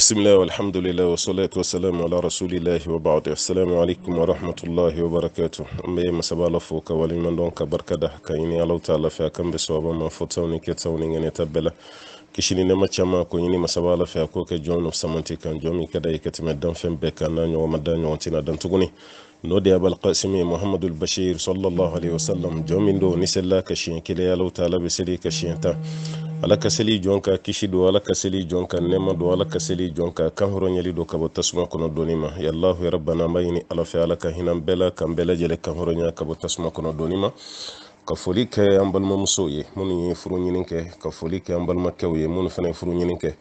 بسم الله والحمد لله والصلاة والسلام على رسول الله وبعد السلام عليكم ورحمة الله وبركاته أما يما سبع لفوك ولمن دونك بركة كيني الله تعالى فاكم بسوابا ما فتوني كتوني ينتبلا kisini nema caman ko ɲini masaba ala fɛ a ko kɛ jɔn nu samanti kan jɔn min ka da i ka tɛmɛ danfɛn noode abal qasimi mouhamadou bachir sallllahu alayhi wa sallam jomin ɗo ni sella ka chien kile alaw taala ɓe seli ka chien tan ala ka seli jonka kisi ɗo ala ka seli jonka nema ɗo ala ka seli jonka kan horoñali ɗo kabo tasuma kono donima yallahu ya rabbana mayini ala fe ala ka hinan bela kan belajele kan horoña kabo tasuma kono donima ka foli kɛ an balimamusow ye minnu ye furu ɲini kɛ ka foli kɛ an balimakɛw ye minnu fana ye furu ɲini kɛ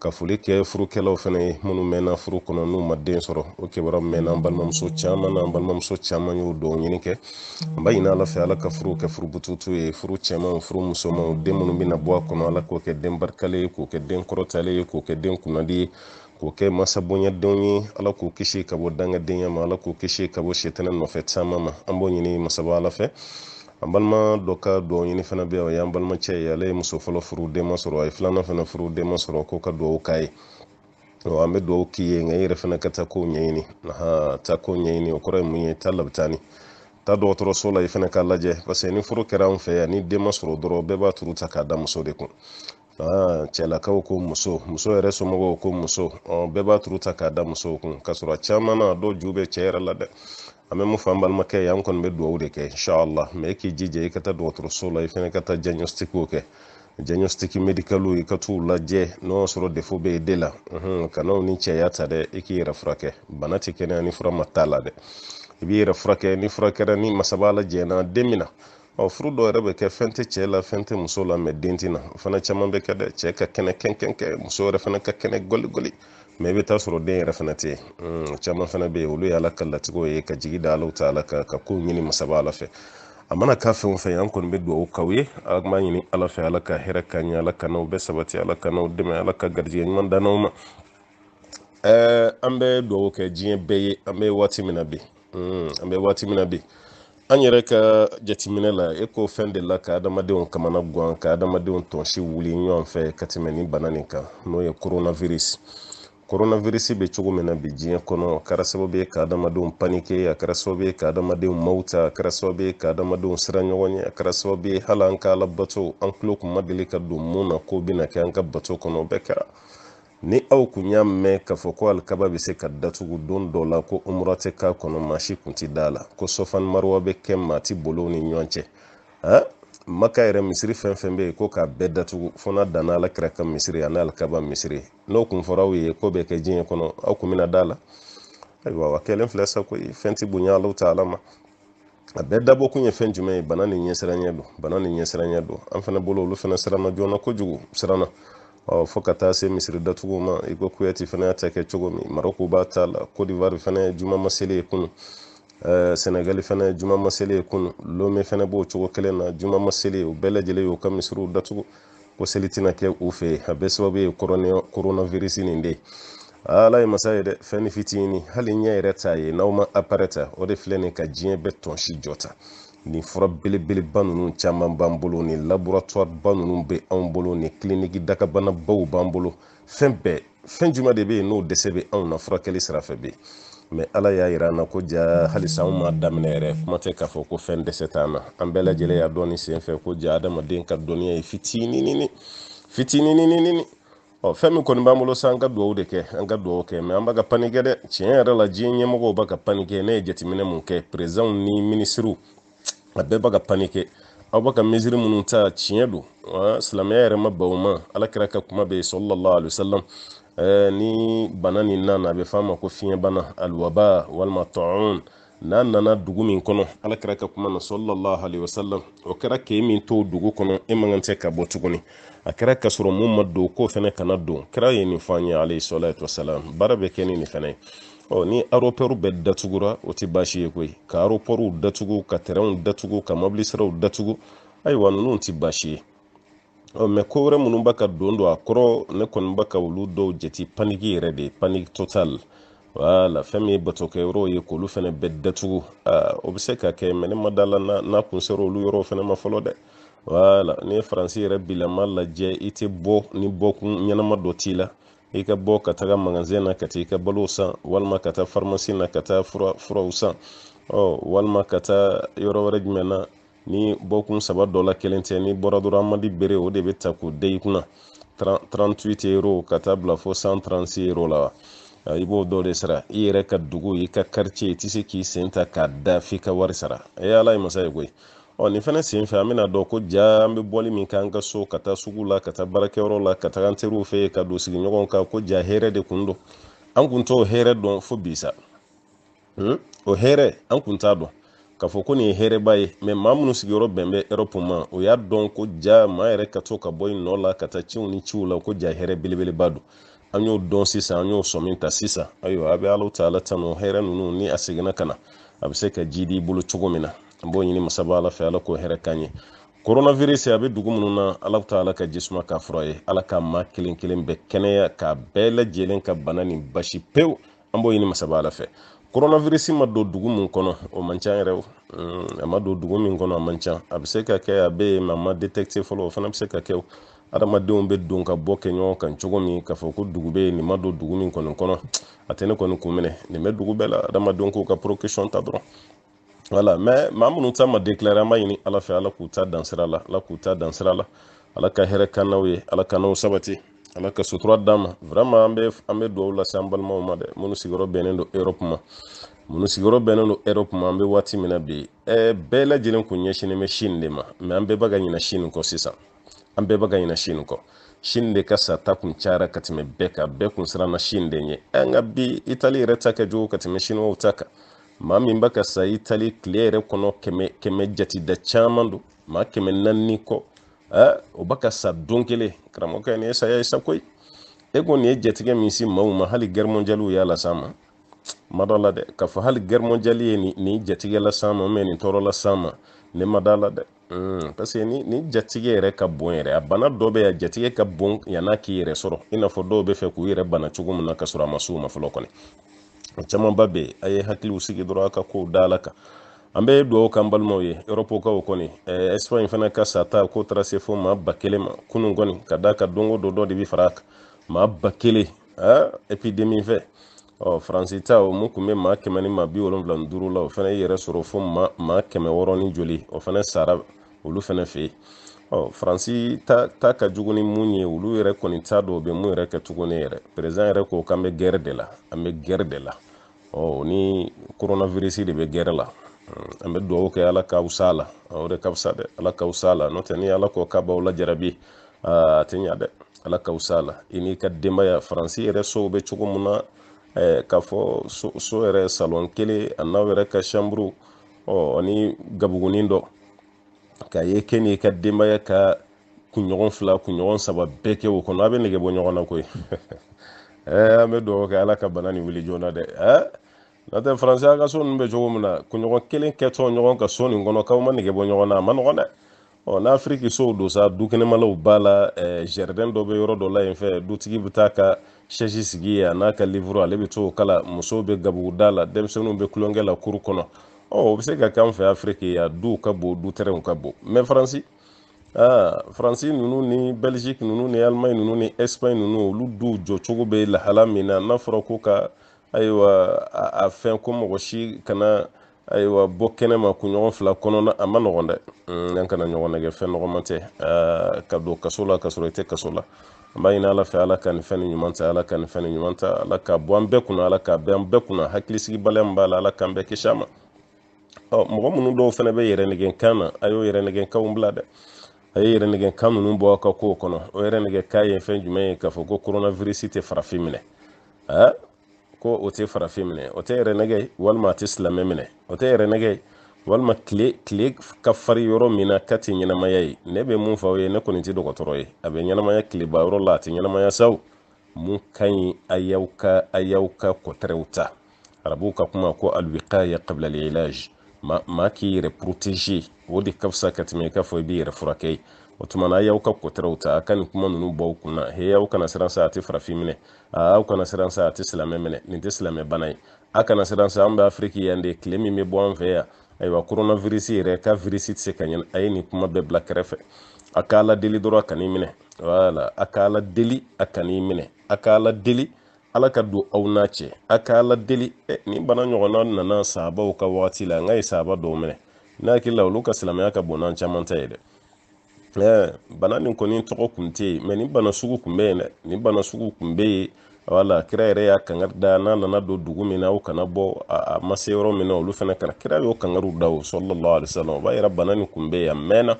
ka foli kɛ furukɛlaw fɛnɛ ye minnu mɛnna furu kɔnɔ n'u ma den sɔrɔ o kibara mɛnna an balimamuso caman na an balimamuso caman y'o dɔw ɲini kɛ an b'a ɲini ala fɛ ala ka furu kɛ furu ye furu cɛmanw furu musomanw den minnu bɛna bɔ a kɔnɔ ala k'o kɛ den barikale ye k'o kɛ den kɔrɔtalen ye k'o kɛ den kunnadi ye k'o kɛ masaboɲɛdenw ye ala k'u kisi ka bɔ dangadenya ma ala k'u kisi ka bɔ sitanɛ nɔfɛ caman ma an b'o ɲini masaba ala fɛ an balima dɔ ka duwawu ɲini fana bɛ o y'an balimacɛ ye ale ye muso fɔlɔ furu denma sɔrɔ a ye filanan fana furu denma sɔrɔ ko ka duwawu k'a ye an bɛ duwawu k'i ye nka i yɛrɛ fana ka taa kow ɲɛɲini taa kow ɲɛɲini o kɔrɔ ye mun ye taa labitani taa dɔgɔtɔrɔso la i fana k'a lajɛ parce ni furu kɛra an fɛ yan ni den sɔrɔ dɔrɔn bɛɛ b'a turu ta k'a da muso de kun cɛlakaw ko muso muso yɛrɛ somɔgɔw ko muso bɛɛ b'a turu ta k'a da musow kun k'a sɔrɔ caman na dɔw ju bɛ cɛ yɛrɛ la dɛ an bɛ mun fɔ an balimakɛ ye an kɔni bɛ dugawu de kɛ inshallah mɛ e k'i jija i ka taa dɔgɔtɔrɔso la i fɛnɛ ka taa diagnostiques kɛ diagnostic médicaux i ka t'u lajɛ n'o y'a sɔrɔ defo bɛ de la mhm, kanaw ni cɛya ta dɛ i k'i yɛrɛ furakɛ bana tɛ kɛnɛya ni fura ma t'a la dɛ i b'i yɛrɛ furakɛ ni fura ni masaba ala den min na furu dɔw yɛrɛ bɛ kɛ fɛn tɛ cɛ la fɛn tɛ muso la mɛ den tɛ o fana caman bɛ kɛ dɛ cɛ ka kɛnɛ kɛnkɛn muso yɛrɛ fana ka kɛnɛ gɔligɔli mɛ i bɛ taa sɔrɔ den yɛrɛ fana tɛ yen mm, caman fana bɛ yen olu ye ala ka latigɛw ye ka jigi da alaw ta ala kan ka kow ɲini masaba ala fɛ a mana ka fɛn o fɛn an kɔni bɛ dugawu k'aw ye an b'a ɲini ala fɛ ala ka hɛrɛ ka ɲɛ ala ka bɛɛ sabati ala ka dɛmɛ ala ka garijɛgɛ ɲuman da n'aw ma ɛɛ an bɛ dugawu kɛ diɲɛ bɛɛ ye an bɛ waati min na bi mm, an bɛ waati min na bi an yɛrɛ ka jatiminɛ la e ko fɛn de la ka adamadenw kamana gan ka adamadenw tɔnsi wuli ɲɔgɔn fɛ ka tɛmɛ ni bana nin kan n'o ye coronavirus koronavirisi bɛ cogo min na bi diɲɛ kɔnɔ a kɛra sababu ye ka adamadenw panike a kɛra sababu ye ka adamadenw mawuta a kɛra sababu ye ka adamadenw siran ɲɔgɔn ye a kɛra sababu ye hali an ka ala an tulo kun ma deli ka don mun na ko bɛna kɛ an ka bato kɔnɔ o bɛɛ kɛra ni aw kun y'a mɛn k'a fɔ ko alikaba bɛ se ka datugu don dɔ la ko umura tɛ k'a kɔnɔ maa si kun ti da la ko sɔfani maruwa bɛ kɛ maa ti bolow ni ɲɔgɔn cɛ maka yɛrɛ misiri fɛn fɛn bɛ yen ko k'a bɛɛ datugu fo danna ala kira ka misiri ani alikaba misiri n'o kun fɔra ye ko bɛ kɛ diɲɛ kɔnɔ aw kun bɛna da la ayiwa wa kɛlen filɛ sa koyi fɛn ti bonya alaw ta ala ma a bɛɛ dabɔ kun ye fɛn jumɛn ye bana ni ɲɛsiranɲɛ don bana ni ɲɛsiranɲɛ don an fana bolo olu fana siranna joona kojugu siranna ɔ fo ka taa se misiri datugu ma i ko kuyati fana y'a ta kɛ cogo min marɔku b'a ta la kodiwari fana ye juma maseli ye kunun senegali fɛnɛ juma maseli ye kunu lome fɛnɛ b'o cogo kelen na juma maseli ye u bɛɛ lajɛlen y'u ka misiriw datugu ko seli tɛna kɛ u fɛ a bɛɛ sababu ye koronavirisi nin de ala ye masa ye dɛ fɛn ni fitini hali ɲɛ yɛrɛ t'a ye n'aw ma apɛrɛ o de filɛ nin ka diɲɛ bɛ tɔnsi jɔta ni fura belebeleba ninnu caman b'an bolo ni laboratoire ba nunu be anw bolo ni kliniki dakabanabaw b'an bolo fɛn bɛɛ fɛn juma de bɛ yen n'o dɛsɛ bɛ anw na furakɛli sira fɛ bɛ yen mɛ ala y'a yira na ko ja halisa anw m'a daminɛ yɛrɛ kuma tɛ k'a fɔ ko fɛn dɛsɛ t'an na an bɛɛ lajɛlen y'a dɔɔni sen fɛ ko ja adamaden ka dɔnniya ye fitininini fitininini ɔ fɛn min kɔni b'an bolo sa an ka duwawu de kɛ an ka duwawu kɛ mɛ an b'a ka pani kɛ dɛ tiɲɛ yɛrɛ la diɲɛ ɲɛmɔgɔw b'a ka pani ne ye jateminɛ mun kɛ perezanw ni minisiriw a bɛɛ b'a ka pani kɛ aw b'a ka misiri minnu ta tiɲɛ don silamɛya yɛrɛ ma baw ma ala kɛra ka kuma bɛ yen sɔlɔlɔ alayhi Eh, ni bana ni nana a be f'a ma ko bana alwaba walima tɔɔn n'a nana dugu min kɔnɔ ala alakira ka kuma na sɔlɔlɔhu alayhi wa o kɛra k'e min to dugu kɔnɔ i e man kan tɛ ka bɔ tuguni a kɛra k'a sɔrɔ mun ma don k'o fana kana don kira ye nin fɔ an ye alayhi sɔlɔlɔhu wasalam baara bɛ kɛ ni nin fana ɔ ni aropɛriw bɛɛ datugura o tɛ baasi ye koyi ka aropɔriw datugu ka tɛrɛnw datugu ka mɔbili siraw datugu ayiwa ninnu tɛ baasi ye mɛ ko wɛrɛ minnu b'a ka don don a kɔrɔ ne kɔni b'a ka olu dɔw jate paniki yɛrɛ de paniki total wala fɛn min ye batokɛ yɔrɔw ye k'olu fɛnɛ bɛɛ datugu o bɛ se ka kɛ mɛ ne ma da la n'a n'a kun sera olu yɔrɔw fɛnɛ ma fɔlɔ dɛ wala n'i ye faransi yɛrɛ bilama lajɛ i tɛ bɔ ni bɔkun ɲɛnama dɔ t'i la i ka bɔ ka taga magasin na ka taa i ka balow san walima ka taa farmasi na ka taa furaw san ɔ walima ka taa yɔrɔ wɛrɛ jumɛn na ni bɔkun saba dɔ la kelen tɛ ni bɔra dɔrɔn an bere o de bɛ ta k'o da i kunna 38 euro ka taa bila fo 136 euro la i b'o dɔ de sara i yɛrɛ ka dugu i ka quartier i tɛ se k'i sen ta k'a da f'i ka wari sara e ala ye masa ye koyi ɔ nin fana sen fɛ an bɛna dɔn ko ja an bɛ bɔli min kɛ an ka so ka taa sugu la ka taa baarakɛyɔrɔ la ka taga an teriw fɛ yen ka don sigiɲɔgɔnw kan ko ja hɛrɛ de kun don an kun t'o hɛrɛ dɔn fo bi sa hmm? o hɛrɛ an kun t'a dɔn k'a fɔ ko nin ye hɛrɛba ye mɛ maa minnu sigiyɔrɔ bɛn bɛ erɔpu ma o y'a dɔn ko ja maa yɛrɛ ka to ka bɔ i nɔ la ka taa ciw ni ciw la ko ja hɛrɛ belebeleba don an y'o dɔn sisan an y'o sɔmin ta sisan ayiwa a bɛ ala ta ala tanu hɛrɛ ninnu ni a seginna ka na a bɛ se ka ji di i bolo cogo min na an b'o ɲini masaba ala fɛ ala k'o hɛrɛ kan ye koronavirisi a bɛ dugu minnu na ala ta ala ka jisuma k'a fura ye ala ka maa kelen kelen bɛɛ kɛnɛya k'a bɛɛ lajɛlen ka bana nin basi pewu an b'o ɲini masaba ala fɛ koronavirisi ma don dugu mun kɔnɔ o man ca yɛrɛ hmm, a ma don dugu min kɔnɔ a man ca a bɛ se ka kɛ a bɛ yen mɛ a ma detekite fɔlɔ o fana bɛ se ka kɛ adamadenw bɛ don ka bɔ kɛ ɲɔgɔn kan cogo min k'a fɔ ko dugu bɛ yen nin ma don dugu min kɔni kɔnɔ a tɛ ne kɔni kun minɛ nin bɛ dugu bɛɛ la adamadenw k'u ka procation ta dɔrɔn wala mɛ maa minnu ta ma déclaré an b'a ɲini ala fɛ ala k'u ta dan la ala k'u ta dan la ala ka hɛrɛ kan n'aw ye ala kan n'aw sabati ala ka sutura d'an ma vraiment an bɛ an bɛ dugawu lase an balimaw ma dɛ minnu sigiyɔrɔ bɛnnen do erɔpu ma minnu sigiyɔrɔ bɛnnen do erɔpu ma an bɛ waati min na bi ɛɛ bɛɛ lajɛlen kun ɲɛsinnen bɛ sini de ma mɛ an bɛɛ bɛ ka ɲina sini kɔ sisan an bɛɛ bɛ ka ɲina sini kɔ sini de ka sata kun cayara ka tɛmɛ bɛɛ kan bɛɛ kun siranna sini de ɲɛ ɛ nka bi itali yɛrɛ ta kɛ cogo ka tɛmɛ siniwaw ta kan maa min bɛ ka sa itali tile yɛrɛ kɔnɔ kɛmɛ kɛmɛ jatida caman don maa kɛmɛ naani kɔ ɛ o bɛ ka sa don kelen karamɔgɔkɛ nin e ye saya ye sa koyi e ko nin ye jatigɛ min si maaw ma hali gɛrɛmɔnjaliw y'a las'an ma ma dɔ la dɛ k'a fɔ hali gɛrɛmɔnjali ye nin jatigɛ las'an ma nin tɔɔrɔ las'an ma ne ma d'a la dɛ mm, parce que nin jatigɛ yɛrɛ ka bon yɛrɛ a bana dɔ bɛ yan jatigɛ ka bon yann'a k'i yɛrɛ sɔrɔ i n'a fɔ dɔw bɛ fɛ k'u yɛrɛ bana cogo min na ka sɔrɔ a ma s'o ma fɔlɔ kɔni o camanba bɛ yen a ye hakiliw sigi dɔrɔn a ka kow da ala kan an bɛ dugawu k'an balimaw ye yɔrɔpo ka o kɔni e, espagne fana ka sata ko taara se fo ma ba kelen ma kunu kɔni ka d'a kan don o dɔ de bi fara ma kan maa ba kelen epidemi fɛ faransi ta o mun tun ma maa kɛmɛ ni maa bi wolonwula ni duru la o fana y'i yɛrɛ sɔrɔ fo ma maa kɛmɛ wɔɔrɔ ni joli o fana sara olu fana fɛ yen ɔ faransi ta ta ka jugu ni mun ye olu yɛrɛ kɔni t'a dɔn be bɛ mun yɛrɛ kɛ tuguni yɛrɛ perezan yɛrɛ ko k'an bɛ gɛrɛ de la an bɛ gɛrɛ de la ɔ ni koronavirisi de be gɛrɛ la an be dugawu kɛ ala ka wusa la o de ka dɛ ala ka wusa la n'o ni ala ko k'a lajarabi a tɛ ɲa dɛ ala ka wusa la i n'i ka denbaya faransi yɛrɛ sow be cogo mun na k'a fɔ so, so yɛrɛ salon kele a n'aw yɛrɛ ka shanburu ɔ ani gabugunin dɔ k'a ye ke n'i ka denbaya ka kunɲɔgɔn fila kunɲɔgɔn saba bɛɛ kɛ o kɔnɔ a bɛ nege bɔ ɲɔgɔn na koyi an bɛ dugawu kɛ ala ka bana nin wuli joona dɛ ɛɛ eh? n'o faransɛ ka so ninnu bɛ cogo min na kelen kɛtɔ ɲɔgɔn ka so nin kɔnɔ k'aw ma nege bɔ ɲɔgɔn a ma nɔgɔn dɛ ɔ n'afiriki sow don sa b'a la jardin dɔ bɛ yɔrɔ dɔ la yen fɛ dutigi bɛ taa ka sɛsi sigi yen a n'a ka livre ale bɛ t'o kala musow bɛ gabuguda la denmisɛnninw bɛ tulonkɛ la kuru kɔnɔ ɔ o bɛ se ka k'an fɛ afiriki a duw ka bon du ka bon mɛ faransi faransi ninnu ni belgique ninnu ni alimaɲi ninnu ni espagne ninnu olu duw jɔcogo bɛ lahala min na n'a fɔra ko ka ayiwa a fɛn ko mɔgɔ si kana ayiwa bɔ kɛnɛma kunɲɔgɔn fila kɔnɔna a ma nɔgɔn dɛ mm, an kana ɲɔgɔn nɛgɛ fɛn nɔgɔman tɛ ka don kaso la ka sɔrɔ i tɛ kaso la an b'a ɲini ala fɛ ala ka nin fɛn ni ɲuman ta ala ka nin fɛn ni ɲuman ta ala ka bɔ an bɛɛ kunna ala ka bɛn an bɛɛ kunna hakilisigibaliya min b'a la ala k'an bɛɛ kisi a ma ɔ mɔgɔ minnu dɔw fana bɛ yɛrɛ nɛgɛnkan na a y'o yɛrɛ nɛgɛnkanw bila dɛ a ye yɛrɛ nɛgɛnkan ninnu bɔ a ka kow kɔnɔ o yɛrɛ nɛgɛkan ye fɛn jumɛn ye k'a fɔ ko koronavirisi tɛ farafin minɛ ko o tɛ farafin minɛ o tɛ yɛrɛ nɛgɛ walima a tɛ silamɛ minɛ o tɛ yɛrɛ walima tile tile ka fari yɔrɔ min na ka tɛ ɲɛnamaya ye ne bɛ mun fɔ ye ne kɔni tɛ dɔgɔtɔrɔ ye a bɛ ɲɛnamaya tileba yɔrɔ la a tɛ ɲɛnamaya saw mun ka ɲi a y'aw ka a y'aw ka kɔtɛrɛw ta arabuw ka kuma ko alwiqaya qabla ma maa k'i yɛrɛ protéger o de ka fisa ka tɛmɛ i k'a fɔ i b'i yɛrɛ furakɛ o tuma na a y'aw ka kotaraw ta a ka nin kuma nunu bɔ aw kunna he aw kana siran sa a tɛ farafin minɛ aw kana siran sa a tɛ silamɛ minɛ nin tɛ silamɛ bana ye a kana siran sa an bɛ afiriki yan de tile min bɛ bɔ an fɛ yan ayiwa koronavirisi yɛrɛ ka virisi tɛ se ka ɲɛna a ye nin kuma bɛɛ bila kɛrɛfɛ a ka ala deli dɔrɔn a kan'i minɛ wala a ka ala deli a kan'i minɛ a ka ala deli ala ka don aw e, n'a cɛ a ka ala deli eh, nin bana ɲɔgɔnna nana sahabaw ka wagati la n ka ye sahaba dɔw minɛ n'a hakili la olu ka silamɛya ka bon n'an caman ta ye dɛ bana nin kɔni tɔgɔ kun tɛ yen mɛ nin bana sugu kun bɛ yen dɛ nin bana sugu kun bɛ yen wala kira yɛrɛ y'a kangari da n'a nana don dugu min na aw kana bɔ a ma se yɔrɔ min na olu fana kana kira y'o kangariw da o sɔlɔlɔ alisala o b'a yira bana nin kun bɛ yen a mɛnna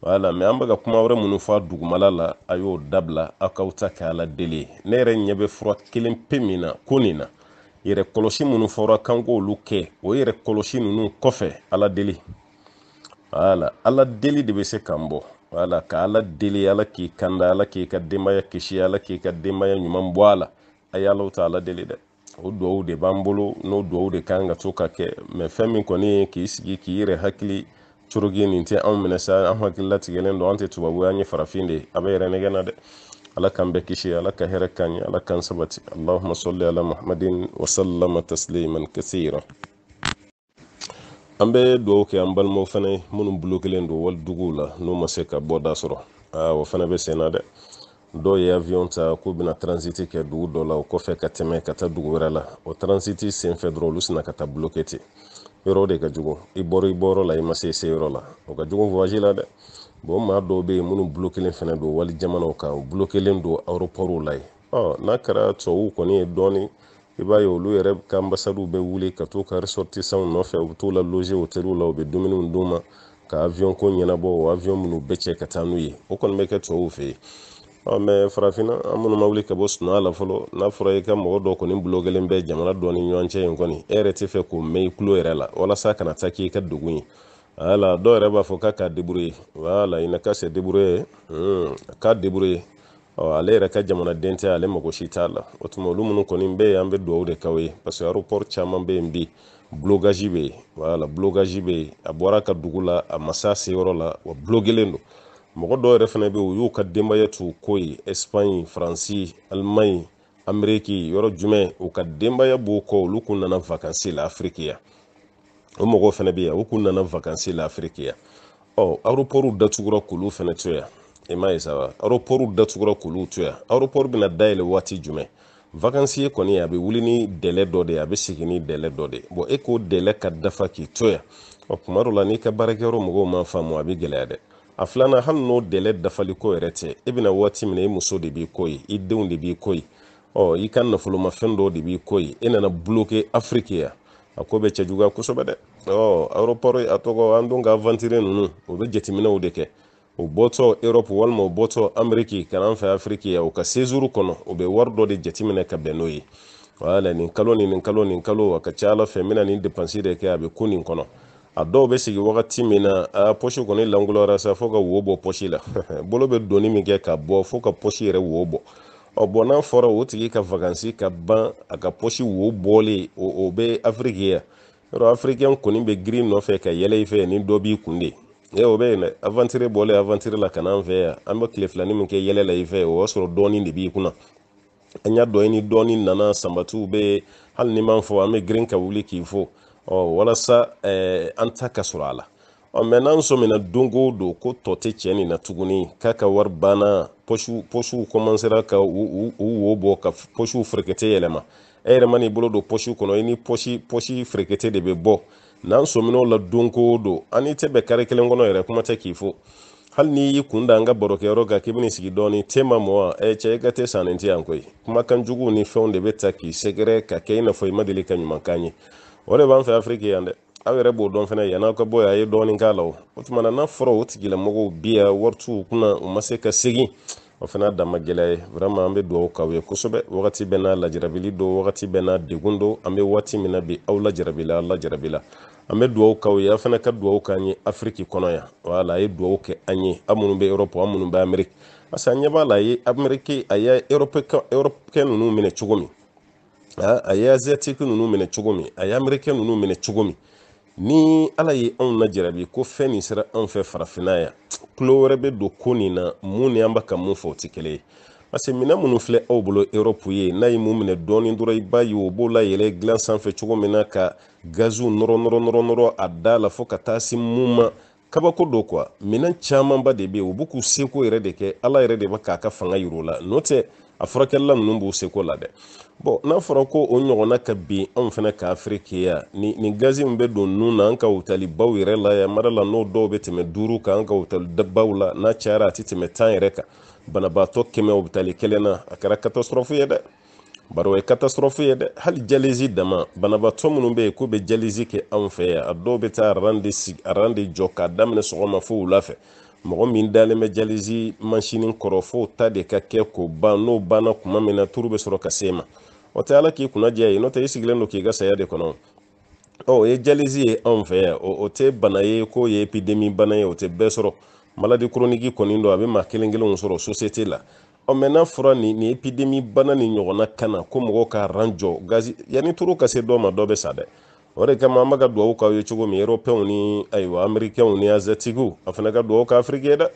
wala mɛ an bɛ ka kuma wɛrɛ minnu fɔ a dugumala la a y'o dabila aw k'aw ta kɛ ala deli ne yɛrɛ ɲɛ bɛ fura kelen pe min na ko nin na yɛrɛ kɔlɔsi minnu fɔra kan k'olu kɛ o yɛrɛ kɔlɔsi ninnu kɔfɛ ala deli wala ala deli de bɛ se k'an bɔ wala ka ala deli ala k'i kanda ala k'i ka denbaya kisi ala k'i ka denbaya ɲuman bɔ a la a y'alaw ta ala deli dɛ o duwawu de b'an bolo n'o duwawu de kan ka to ka kɛ mɛ fɛn min kɔni ye k'i sigi k'i yɛrɛ hakili coroki nin tɛ anw minɛ sa an hakili don an tɛ tubabu an ye farafin de a bɛ yɛrɛ nɛgɛ na dɛ ala k'an bɛɛ kisi ala ka hɛrɛ k'an ye ala k'an sabati allahuma salli ala muhammadin wa tasliman kasira an bɛ dugawu kɛ an balimaw fana minnu bulokelen don wali duguw la n'u ma se ka bɔda sɔrɔ aa o fana bɛ sen na dɛ dɔw ye avion ta k'u bɛna transiti kɛ dugu dɔ la o kɔfɛ ka tɛmɛ ka taa dugu wɛrɛ la o transiti senfɛ dɔrɔn olu sina ka taa bloke ten yɔrɔ de ka jugu i bɔra i bɔyɔrɔ la i ma se i seyɔrɔ la o ka jugu voyage la dɛ bon maa dɔw bɛ yen minnu bulokelen fana don wali jamanaw kan bulokelen don aéroportw la yen n'a kɛra tubabuw kɔni ye dɔɔnin i b'a ye olu yɛrɛ ka ambasadiw bɛ wuli ka t'u ka resɔritisanw nɔfɛ u bɛ t'u la loze otɛliw la u bɛ dumuniw d'u ma ka avion ko ɲɛnabɔ o avion minnu bɛɛ cɛ ka taa n'u ye o kɔni bɛ kɛ tubabuw fɛ yen mɛ farafinna an minnu ma wuli ka bɔ sunɔgɔ la fɔlɔ n'a fɔra i ka mɔgɔ dɔ kɔni bulo kelen bɛ jamana dɔ ni ɲɔgɔn cɛ yen kɔni e yɛrɛ tɛ fɛ k'o mɛn i tulo yɛrɛ la walasa kana taa k'i ka degun ye wala dɔw yɛrɛ b'a fɔ k'a k'a deburu wala i na ka se deburu hmm, k'a deburu ale yɛrɛ ka jamanaden tɛ ale mago si t'a la o tuma olu minnu kɔni bɛ yen an bɛ dugawu de k'aw ye parce que aéroport caman bɛ yen bi bulogazi bɛ yen wala bulogazi bɛ yen a bɔra ka dugu la a ma seyɔrɔ la wa bulogelen don mɔgɔ dɔw yɛrɛ fana bɛ u y'u ka denbaya t'u ko ye ɛsipaɲi faransi alimaɲi ameriki yɔrɔ jumɛn u ka denbaya b'u kɔ olu kun nana vakansi la afiriki yan o mɔgɔw fana bɛ yen u kun nana vakansi la afiriki yan ɔ oh, aéroport datugura k'olu fana to yan i m'a ye saba aéroport datugura k'olu to yan aéroport bɛna dayɛlɛ waati jumɛn vakansi ye kɔni a bɛ wuli ni dɛlɛ dɔ de a bɛ segin ni dɛlɛ dɔ de bɔn e k'o dɛlɛ ka dafa k'i to yan ɔ kuma dɔ la n'i ka baarakɛyɔrɔ mɔgɔw ma faamu a bɛ gɛlɛya dɛ a filanan hali n'o dɛlɛ dafaliko yɛrɛ tɛ e bɛna waati min i e muso de b'i ko ye i denw de b'i ko ye ɔ i ka nafolomafɛn dɔw de b'i ko ye e nana bloqué afiriki yan a ko bɛ cɛ kosɛbɛ dɛ ɔ aéroport a tɔgɔ an dun ka aventure ninnu o bɛ jateminɛw de kɛ o bɔtɔ erɔpu walima o bɔtɔ ameriki ka n'an fɛ afiriki ya o ka sezuru kɔnɔ o bɛ wari dɔ de jatiminɛ ka bɛn n'o ye wala nin kalo ni nin kalo nin kalo a ka ca ala fɛ n bɛna nin depansi de kɛ a bɛ ku nin kɔnɔ a dɔw bɛ sigi wagati min na a pɔsi kɔni lankolonyara sa fo ka wo bɔ pɔsi la bolo be doni min kɛ ka bɔ fo ka pɔsi yɛrɛ wo bɔ ɔ bɔn n'a fɔra o tigi ka vakansi ka ban a ka pɔsi wo bɔlen o bɛ afiriki ya yɔrɔ afirikiyɛn kɔni be girin nɔfɛ ka yɛlɛ i fɛ ni dɔ b'i kun de ye o bɛ yen dɛ avantire bɔlen avantire la ka n'an fɛ yan eh. an bɛ tile filani min kɛ yɛlɛ la i fɛ o y'a sɔrɔ dɔɔnin de b'i kunna an y'a dɔ i ni dɔɔnin nana sanbatiw bɛ yen hali ni m'an fɔ an bɛ girin ka wuli k'i fo ɔ walasa ɛɛ an ta ka sɔrɔ a la ɔ mɛ n'an sɔmina don o ko tɔ tɛ cɛ nin na tuguni k'a ka wari banna pɔsiw kɔmansera ka u u wo bɔ ka pɔsiw ferekete yɛlɛma e yɛrɛ man'i bolo do pɔsi kɔnɔ i ni pɔsi pɔsi ferekete de bɛ bɔ n'an sɔmin'o la donko do ani an n'i tɛ bɛn kari kelen kɔnɔ yɛrɛ kuma tɛ k'i fo hali n'i y'i kun da an ka barokɛyɔrɔ kan k'i bɛn'i sigi dɔɔni te ma mɔ wa ɛ cɛ i ka te sannen tɛ yan koyi kumakan juguw ni fɛnw de bɛ ta k'i sɛgɛrɛ ka kɛ i n'a fɔ i ma deli ka ɲumankan ye o de b'an fɛ afiriki yan dɛ aw yɛrɛ b'o dɔn fɛnɛ yann'aw ka bɔ yan a ye dɔɔni k'a la o o tuma na n'a fɔra o tigilamɔgɔw bi yan wari t'u kunna u ma se ka segin o fana dama gɛlɛya ye vraiment an bɛ dugawu k'aw ye kosɛbɛ wagati bɛɛ n'a lajarabili don wagati bɛɛ n'a degun don an bɛ waati min na bi aw lajarabila lajarabila an be duwaw k'aw ye a fana ka duwaw k'an ye afiriki kɔnɔ yan wala a ye dugawu kɛ an ye an minnu bɛ erɔpu an minnu bɛ ameriki parce que an ɲɛ b'a la a ye ameriki a ye erɔpukɛ ninnu minɛ cogo min a ye aziyatiki ninnu minɛ cogo min a ye amerikɛ nunu minɛ cogo min ni ala ye anw lajarabi ko fɛn nin sera anw fɛ farafinna yan kulo wɛrɛ be don ko nin na mun ni an ba ka mun fɔ o tɛ kelen ye parce que minɛn minnu filɛ aw bolo erɔpu ye n'a ye mun minɛ dɔɔni dɔrɔn i b'a ye o b'o layɛlɛ dilan sanfɛ cogo min na ka gaziw nɔrɔ a da la fɔ ka taa se mun ma kabako do kuwa minɛn camanba de be u b'u k'u seko yɛrɛ de kɛ ala yɛrɛ de ba k'a ka fanga yiro la n'o tɛ a furakɛlila nunu b'u seko la dɛ bɔn n'a fɔra ko o ɲɔgɔnna ka bin anw fɛnɛ ka afirikiya ni, ni gazi min bɛ don nun na an ka utalibaw yɛrɛ la yamara la n'o dɔw be tɛmɛ duuru kan an ka utalibaw la n'a cayara a tɛ tɛmɛ tan yɛrɛ kan banabaatɔ kɛmɛ o kelena taali e kelen na a kɛra katastɔrɔfu ye dɛ bari o ye ye dɛ hali jalezi dama banabaatɔ minnu bɛ yen k'u bɛ jalezi kɛ anw fɛ yan a dɔw bɛ taa aran sigi aran de jɔ k'a daminɛ sɔgɔma fo wula fɛ mɔgɔ min dalen bɛ jalezi mansini kɔrɔ fo ta de ka kɛ k'o ban n'o banna kuma min na turu bɛ sɔrɔ ka se ma o tɛ ala k'i kunnadiya ye n'o tɛ i sigilen don k'i ka saya de kɔnɔ o ye jalizi ye anw fɛ yan o tɛ bana ye k'o ye epidemi bana ye o tɛ bɛɛ sɔrɔ maladi kroniki kɔni don a bɛ maa kelen kelenw sɔrɔ sosiyete la ɔ mɛ n'a fɔra ni nin epidemi bana nin ɲɔgɔnna kana ko mɔgɔw ka ran jɔ gazi yanni turu ka se dɔ ma dɔ bɛ sa dɛ o de kama an bɛ ka dugawu k'aw ye cogo min erɔpɛnw ni ayiwa amerikɛnw ni azɛtigiw a fana ka dugawu k'afiriki ye dɛ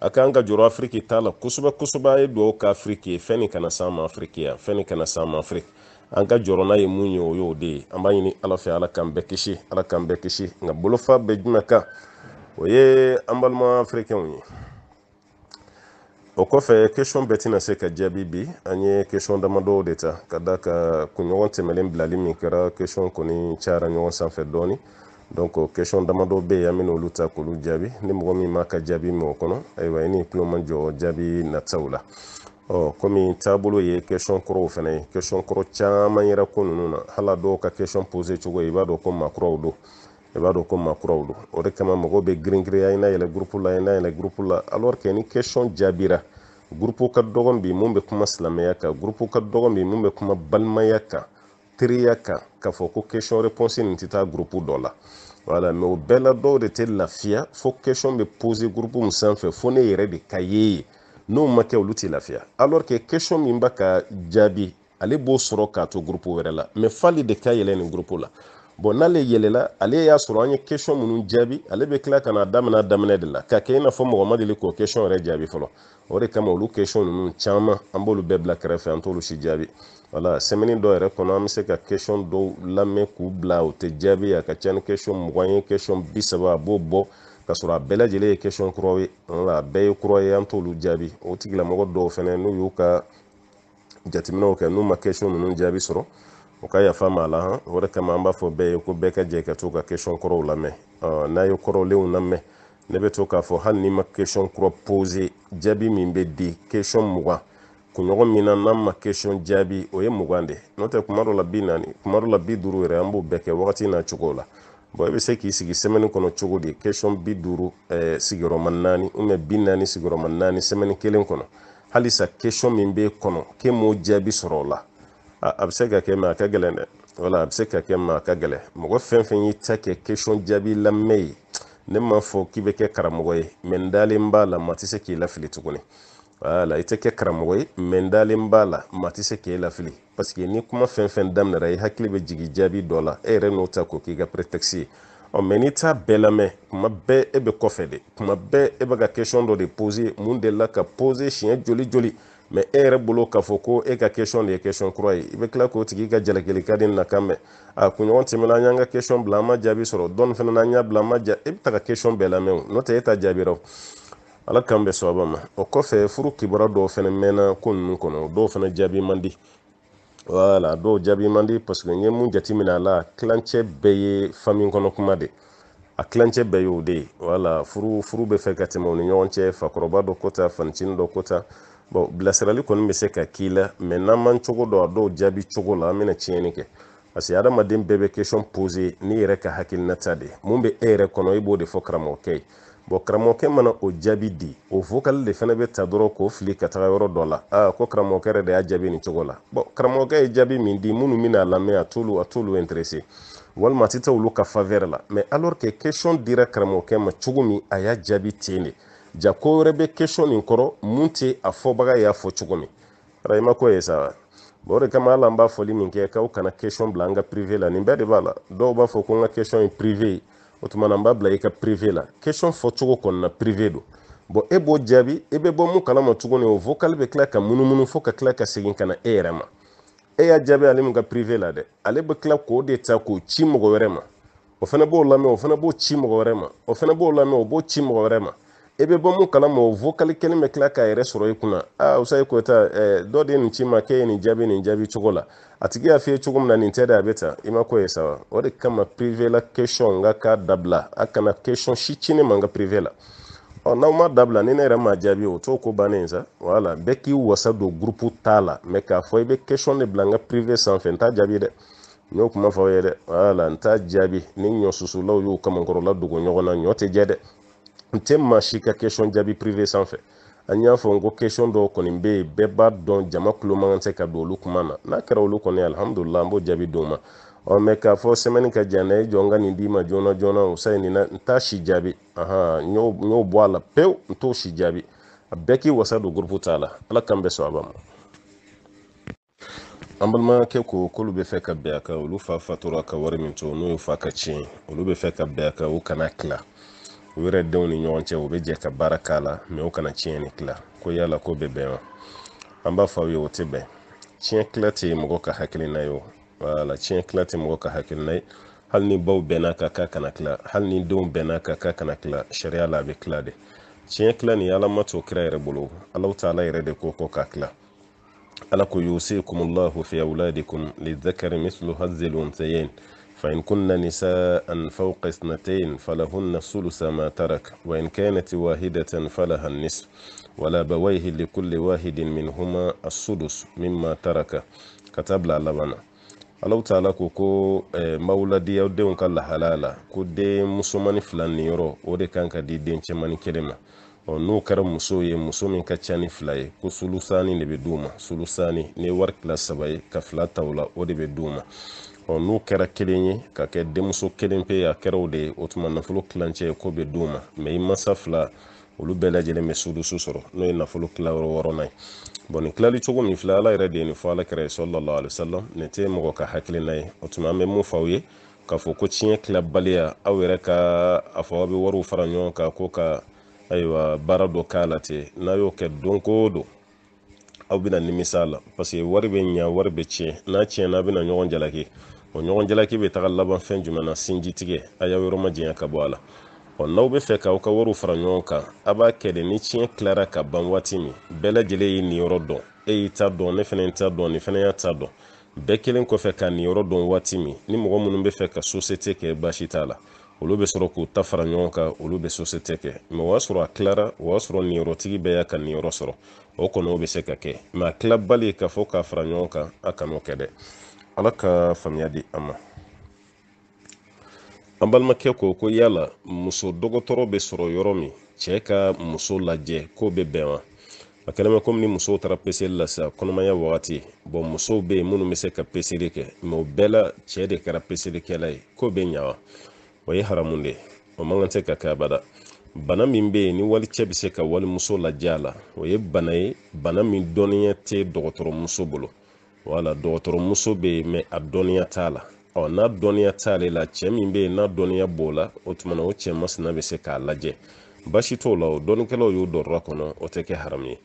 a k'an ka jɔrɔ afiriki t'a la kosɛbɛ kosɛbɛ a ye dugawu k'afiriki ye fɛn nin kana s'an ma afiriki yan fɛn nin kana s'an ma afiriki an ka jɔrɔ n'a ye mun ye o y'o de ye an b'a ɲini ala fɛ ala k'an bɛɛ kisi ala k'an bɛɛ kisi nka bolofa bɛɛ jumɛn kan o ye an balima afirikɛnw ye o kɔfɛ question bɛɛ tɛna se ka jaabi bi an ye question damadɔw de ta ka da ka kunɲɔgɔn tɛmɛlen bilali min kɛra question kɔni cayara ɲɔgɔn sanfɛ dɔɔni donc question damadɔ bɛ yen an bena olu ta k'olu jaabi ni mɔgɔ min m'a ka jaabi mɛ o kɔnɔ ayiwa i ni tulo man jɔ jaabi nataw la ɔ komi taabolo ye question kɔrɔw fana ye question kɔrɔ caman yɛrɛ ko ninnu na hali dɔw ka question pose cogo i b'a dɔn ko maakuraw don i b'a dɔn ko maakuraw do o de kama mɔgɔw bɛ girinkiriya i yɛlɛ gurupu la i yɛlɛ gurupu la alors que ni question jaabira gurupu ka dɔgɔn bi mun bɛ kuma silamɛya kan gurupu ka dɔgɔn bi mun bɛ kuma balimaya kan teriya kan k'a fɔ ko question réponse nin tɛ taa gurupu dɔ la wala mɛ o bɛɛ la dɔw de tɛ lafiya fo question bɛ poser gurupu min sanfɛ fo ne yɛrɛ de ka ye ye n'o ma kɛ olu tɛ lafiya alors que question min b'a ka jaabi ale b'o sɔrɔ k'a to gurupu wɛrɛ la mɛ f'ale de ka yɛlɛ nin gurupu la bon n'ale yɛlɛla ale y'a sɔrɔ an ye question minnu jaabi ale bɛ tila ka na daminɛ daminɛ de la ka kɛ i n'a fɔ mɔgɔ ma deli k'o question yɛrɛ jaabi fɔlɔ o de kama olu question ninnu caman an b'olu bɛɛ bila kɛrɛfɛ an t'olu si jaabi wala sɛmɛni dɔ yɛrɛ kɔnɔ an bɛ se ka question dɔw lamɛn k'u bila o tɛ jaabi a ka ca ni question mugan ye question bi saba a b'o bɔ ka sɔrɔ a bɛɛ lajɛlen ye question kuraw ye wala a bɛɛ ye kura ye an t'olu jaabi o tigilamɔgɔ dɔw fɛnɛ n'u y'u ka jateminɛw kɛ n'u ma question ninnu jaabi sɔrɔ u ka yafa ma la han o de kama an b'a fɔ bɛɛ ye ko bɛɛ ka jɛ ka to ka question kɔrɔw lamɛn n'a ye kɔrɔlenw lamɛn ne bɛ to k'a fɔ hali n'i ma question kura pose jaabi min bɛ di question mugan kunɲɔgɔn min na n'an ma question jaabi o ye mugan de n'o tɛ kuma dɔ la bi naani kuma dɔ la bi duuru yɛrɛ an b'o bɛɛ kɛ wagati n'a cogo la bon i bɛ se k'i sigi sɛmɛni kɔnɔ cogo di question bi duuru eh, sigiyɔrɔma naani ubiyɛn bi naani sigiyɔrɔma naani sɛmɛni kelen kɔnɔ halisa question min b'e kɔnɔ k'e m'o jaabi sɔrɔ o la a bɛ se ka kɛ mɛ a ka gɛlɛn dɛ wala a bɛ se ka kɛ mɛ a ka gɛlɛn mɔgɔ fɛn fɛn y'i ta kɛ kesɔn jaabi lamɛn ye ne m'a fɔ k'i bɛ kɛ karamɔgɔ ye mɛ n dalen b'a la maa tɛ se k'i lafili tuguni wala i tɛ kɛ karamɔgɔ ye mɛ n dalen b'a la maa tɛ se k'e lafili paseke ni kuma fɛn fɛn daminɛra i hakili bɛ jigin jaabi dɔ la e yɛrɛ n'o ta k'o k'i ka pretexte ye ɔ mɛ n'i t'a bɛɛ lamɛn kuma bɛɛ e bɛ kɔfɛ de kuma bɛɛ e bɛ ka question dɔ de poser mun delila ka poser siɲɛ joli joli mɛ e yɛrɛ bolo k'a fɔ ko e ka question de ye question kura ye i bɛ tila k'o tigi ka jalakili ka di na kan mɛn a kunɲɔgɔn tɛmɛna an y'an ka question bila an ma jaabi sɔrɔ dɔɔni fana n'an y'a bila an ma jaabi e bɛ ta ka bɛɛ lamɛn o n'o tɛ e ta jaabira ala k'an bɛ sababa ma o kɔfɛ furu kibaruya dɔw fana mɛnna ko ninnu kɔnɔ dɔw fana jaabi man di wala dɔw jaabi man di parce que n ye mun jateminɛ a la tilancɛ bɛɛ ye fami kɔnɔ kuma de a kilancɛ bɛɛ y'o de ye wala furu furu bɛ fɛ ka tɛmɛ u ni ɲɔgɔn cɛ fakɔrɔba dɔ kota fanicini dɔ kota bon bilasirali kɔni bɛ se ka k'i la mɛ n'an man cogo dɔ a dɔw jaabi cogo la an bɛna tiɲɛni kɛ parce adamaden bɛɛ bɛ question pose n'i yɛrɛ ka hakilina de mun bɛ e yɛrɛ kɔnɔ i b'o de fɔ karamɔgɔkɛ ye bon karamɔgɔkɛ mana o jaabi di o vokali de fana bɛ ta dɔrɔn k'o fili ka taga yɔrɔ dɔ la aa ko karamɔgɔkɛ yɛrɛ de y'a jaabi nin cogo la bon karamɔgɔkɛ ye jaabi min di minnu bɛna a lamɛn a t'olu a t'olu intéressé walima a tɛ taa olu ka faveur la mais alors que question dira karamɔgɔkɛ ma cogo min a y'a jaabi ten de ja ko wɛrɛ bɛ question nin kɔrɔ mun tɛ a fɔbaga y'a fɔ cogo min arahima ko ye sa bon o de kama ala n b'a fɔli min kɛ k'aw kana question bila an ka privé la nin bɛɛ de b'a la dɔw b'a fɔ ko n ka question ye privé ye o tuma na n b'a bila i ka privé la question fɔcogo kɔni na privé don bon e b'o jaabi e bɛ bɔ mun kalama tuguni o vocal bɛ tila ka munumunu fo ka tila ka segin ka na e yɛrɛ ma e y'a jaabi ale min ka privé la dɛ ale bɛ tila k'o de ta k'o ci mɔgɔ wɛrɛ ma o fana b'o lamɛn o fana b'o ci mɔgɔ wɛrɛ ma o fana b'o lamɛn o b'o ci mɔgɔ wɛrɛ ma i e bɛ bɔ mun kala ma o vokali kelen bɛ tila k'a yɛrɛ sɔrɔ i e kunna aa usayi koyita ɛɛ dɔ de ye nin ci ma k'e ye nin jaabi nin jaabi cogo la a tigi y'a f'i ye cogo min na nin tɛ dɛ a bɛ tan i ma ko ye sawa o de kama privé la question n ka dabila a kana question si ci ne ma n ka privé la ɔ n'aw ma dabila ni ne yɛrɛ m'a jaabi o t'o ko bannen sa wala bɛɛ k'i wasa don groupe t'a la mɛ k'a fɔ i bɛ question de bila n ka privé sanfɛ n t'a jaabi dɛ n y'o kuma fɔ aw ye dɛ wala n t'a jaabi ni ɲɔ susulaw y'u kamankɔrɔla dogo ɲɔgɔn na ɲɔ tɛ jɛ dɛ nte ma si ka question jaabi privé sanfɛ an y'a fɔ n ko question dɔw kɔni bɛ yen bɛɛ b'a dɔn jama kulo man kan tɛ ka don olu kuma na n'a kɛra olu kɔni alihamudulila an b'o jaabi d'u ma ɔ mɛ k'a fɔ sɛmɛni ka jan dɛ i jɔ ka nin d'i ma joona joona o sa nin na n t'a si jaabi ahan n y'o bɔ a la pewu n t'o si jaabi a bɛɛ k'i wasa don gurupu t'a la ala k'an bɛ sɔn a ba ma an balimakɛ ko k'olu bɛ fɛ ka bɛn a kan olu fa fatura ka wari min to n'o ye fa ka tiɲɛ olu bɛ fɛ ka bɛn a kan u kana tila u yɛrɛ denw ni ɲɔgɔn cɛ u bɛ jɛ ka baara k'a la mɛ u kana tiɲɛ ni kila ko yala ko bɛ bɛn wa an b'a fɔ aw ye o tɛ bɛn tiɲɛ kila tɛ mɔgɔ ka hakilina ye o wala tiɲɛ kila tɛ mɔgɔ ka hakilina ye hali ni baw bɛnna ka k'a kana kila hali ni denw bɛnna ka k'a kana kila sariya la a bɛ kila de tiɲɛ kila nin ala ma t'o kira yɛrɛ bolo alaw taala yɛrɛ de ko ko k'a kila ala ko yusikumullahu fi awladikum lidhakari mithlu hadhi lunthayain فإن كن نساء فوق اثنتين فلهن ثلث ما ترك وإن كانت واحدة فلها النصف ولا بويه لكل واحد منهما السدس مما ترك كتبلا لبنا alaw taala ko ko eh, mawuladiyaw denw ka lahala ko den musomani fila niyɔrɔ o de kan ka di den cɛmani kelen ma ɔ n'o kɛra muso ye muso min ka ca ni fila ye ko sulusani de bɛ di ma sulusani ni wari kila saba ye ka fila ta la o de bɛ di ma ɔ n'o kɛra kelen ye ka kɛ denmuso kelen pe a kɛra de o tuma nafolo kilancɛ ko bɛ d'u ma mɛ i masa fila olu bɛɛ lajɛlen bɛ sudusu sɔrɔ n'o ye nafolo kilayɔrɔ wɔɔrɔnan ye bɔn nin kilali cogo min filɛ ala yɛrɛ de ye nin fɔ ala kɛra ye sɔlɔlɔ alisalam nin tɛ mɔgɔ ka hakilina ye o tuma an bɛ mun fɔ ye k'a fɔ ko tiɲɛ kilabaliya aw yɛrɛ ka a fɔ aw bɛ wariw fara ɲɔgɔn kan ko ka ayiwa baara dɔ k'a la ten n'a y'o kɛ don don aw bɛna nimisa a la paseke wari bɛ ɲa wari bɛ tiɲɛ n'a tiɲɛna aw bɛna ɲɔgɔn jalaki o ɲɔgɔn jalaki be taga laban fɛn jumɛn na sinji tigɛ a y'aw yɔrɔ ma ka bɔ a la ɔ n'aw bɛ fɛ k'aw ka wariw fara ɲɔgɔn kan a b'a kɛ ni tiɲɛ tilara ka ban waati min bɛɛ lajɛlen y'i niyɔrɔ dɔn e y'i ta dɔn ne fana ta dɔn nin fana y'a ta dɔn bɛɛ kelen kɔfɛ ka niyɔrɔ dɔn waati min ni mɔgɔ minnu bɛ fɛ ka sosiyete kɛ baasi t'a la olu bɛ sɔrɔ k'u ta fara ɲɔgɔn kan olu bɛ sosiyete kɛ mɛ o y'a sɔrɔ a tilara o y'a sɔrɔ niyɔrɔtigi bɛɛ y'a ka niyɔrɔ sɔrɔ o kɔni o bɛ se ka kɛ mɛ a tilabali k'a fɔ k'a fara ɲɔgɔn kan a kan'o kɛ dɛ ala ka faamuya di an ma an balimakɛ ko ko yala muso dɔgɔtɔrɔ be sɔrɔ yɔrɔ min ka muso lajɛ k'o be bɛn wa a bɛ komi ni musow taara peseli la sisan kɔnɔmaya wagati bɔn musow bɛ yen minnu bɛ se ka peseli kɛ mɛ o de kɛra peselikɛla ye k'o bɛ ɲa wa o o man kan ka kɛ bana min bɛ ni wali cɛ bɛ ka walimuso lajɛ la o ye bana bana min dɔnniya tɛ dɔgɔtɔrɔmuso bolo wala dɔgɔtɔrɔmuso bɛ yen mɛ a dɔnniya t'a la ɔ n'a dɔnniya t'ale la cɛ min be yen n'a dɔnniya b'o la o tumana o cɛ masina bɛ se k'a lajɛ basi t'o la o dɔnnikɛlaw y'o dɔrɔra kɔnɔ o tɛ kɛ haramu ye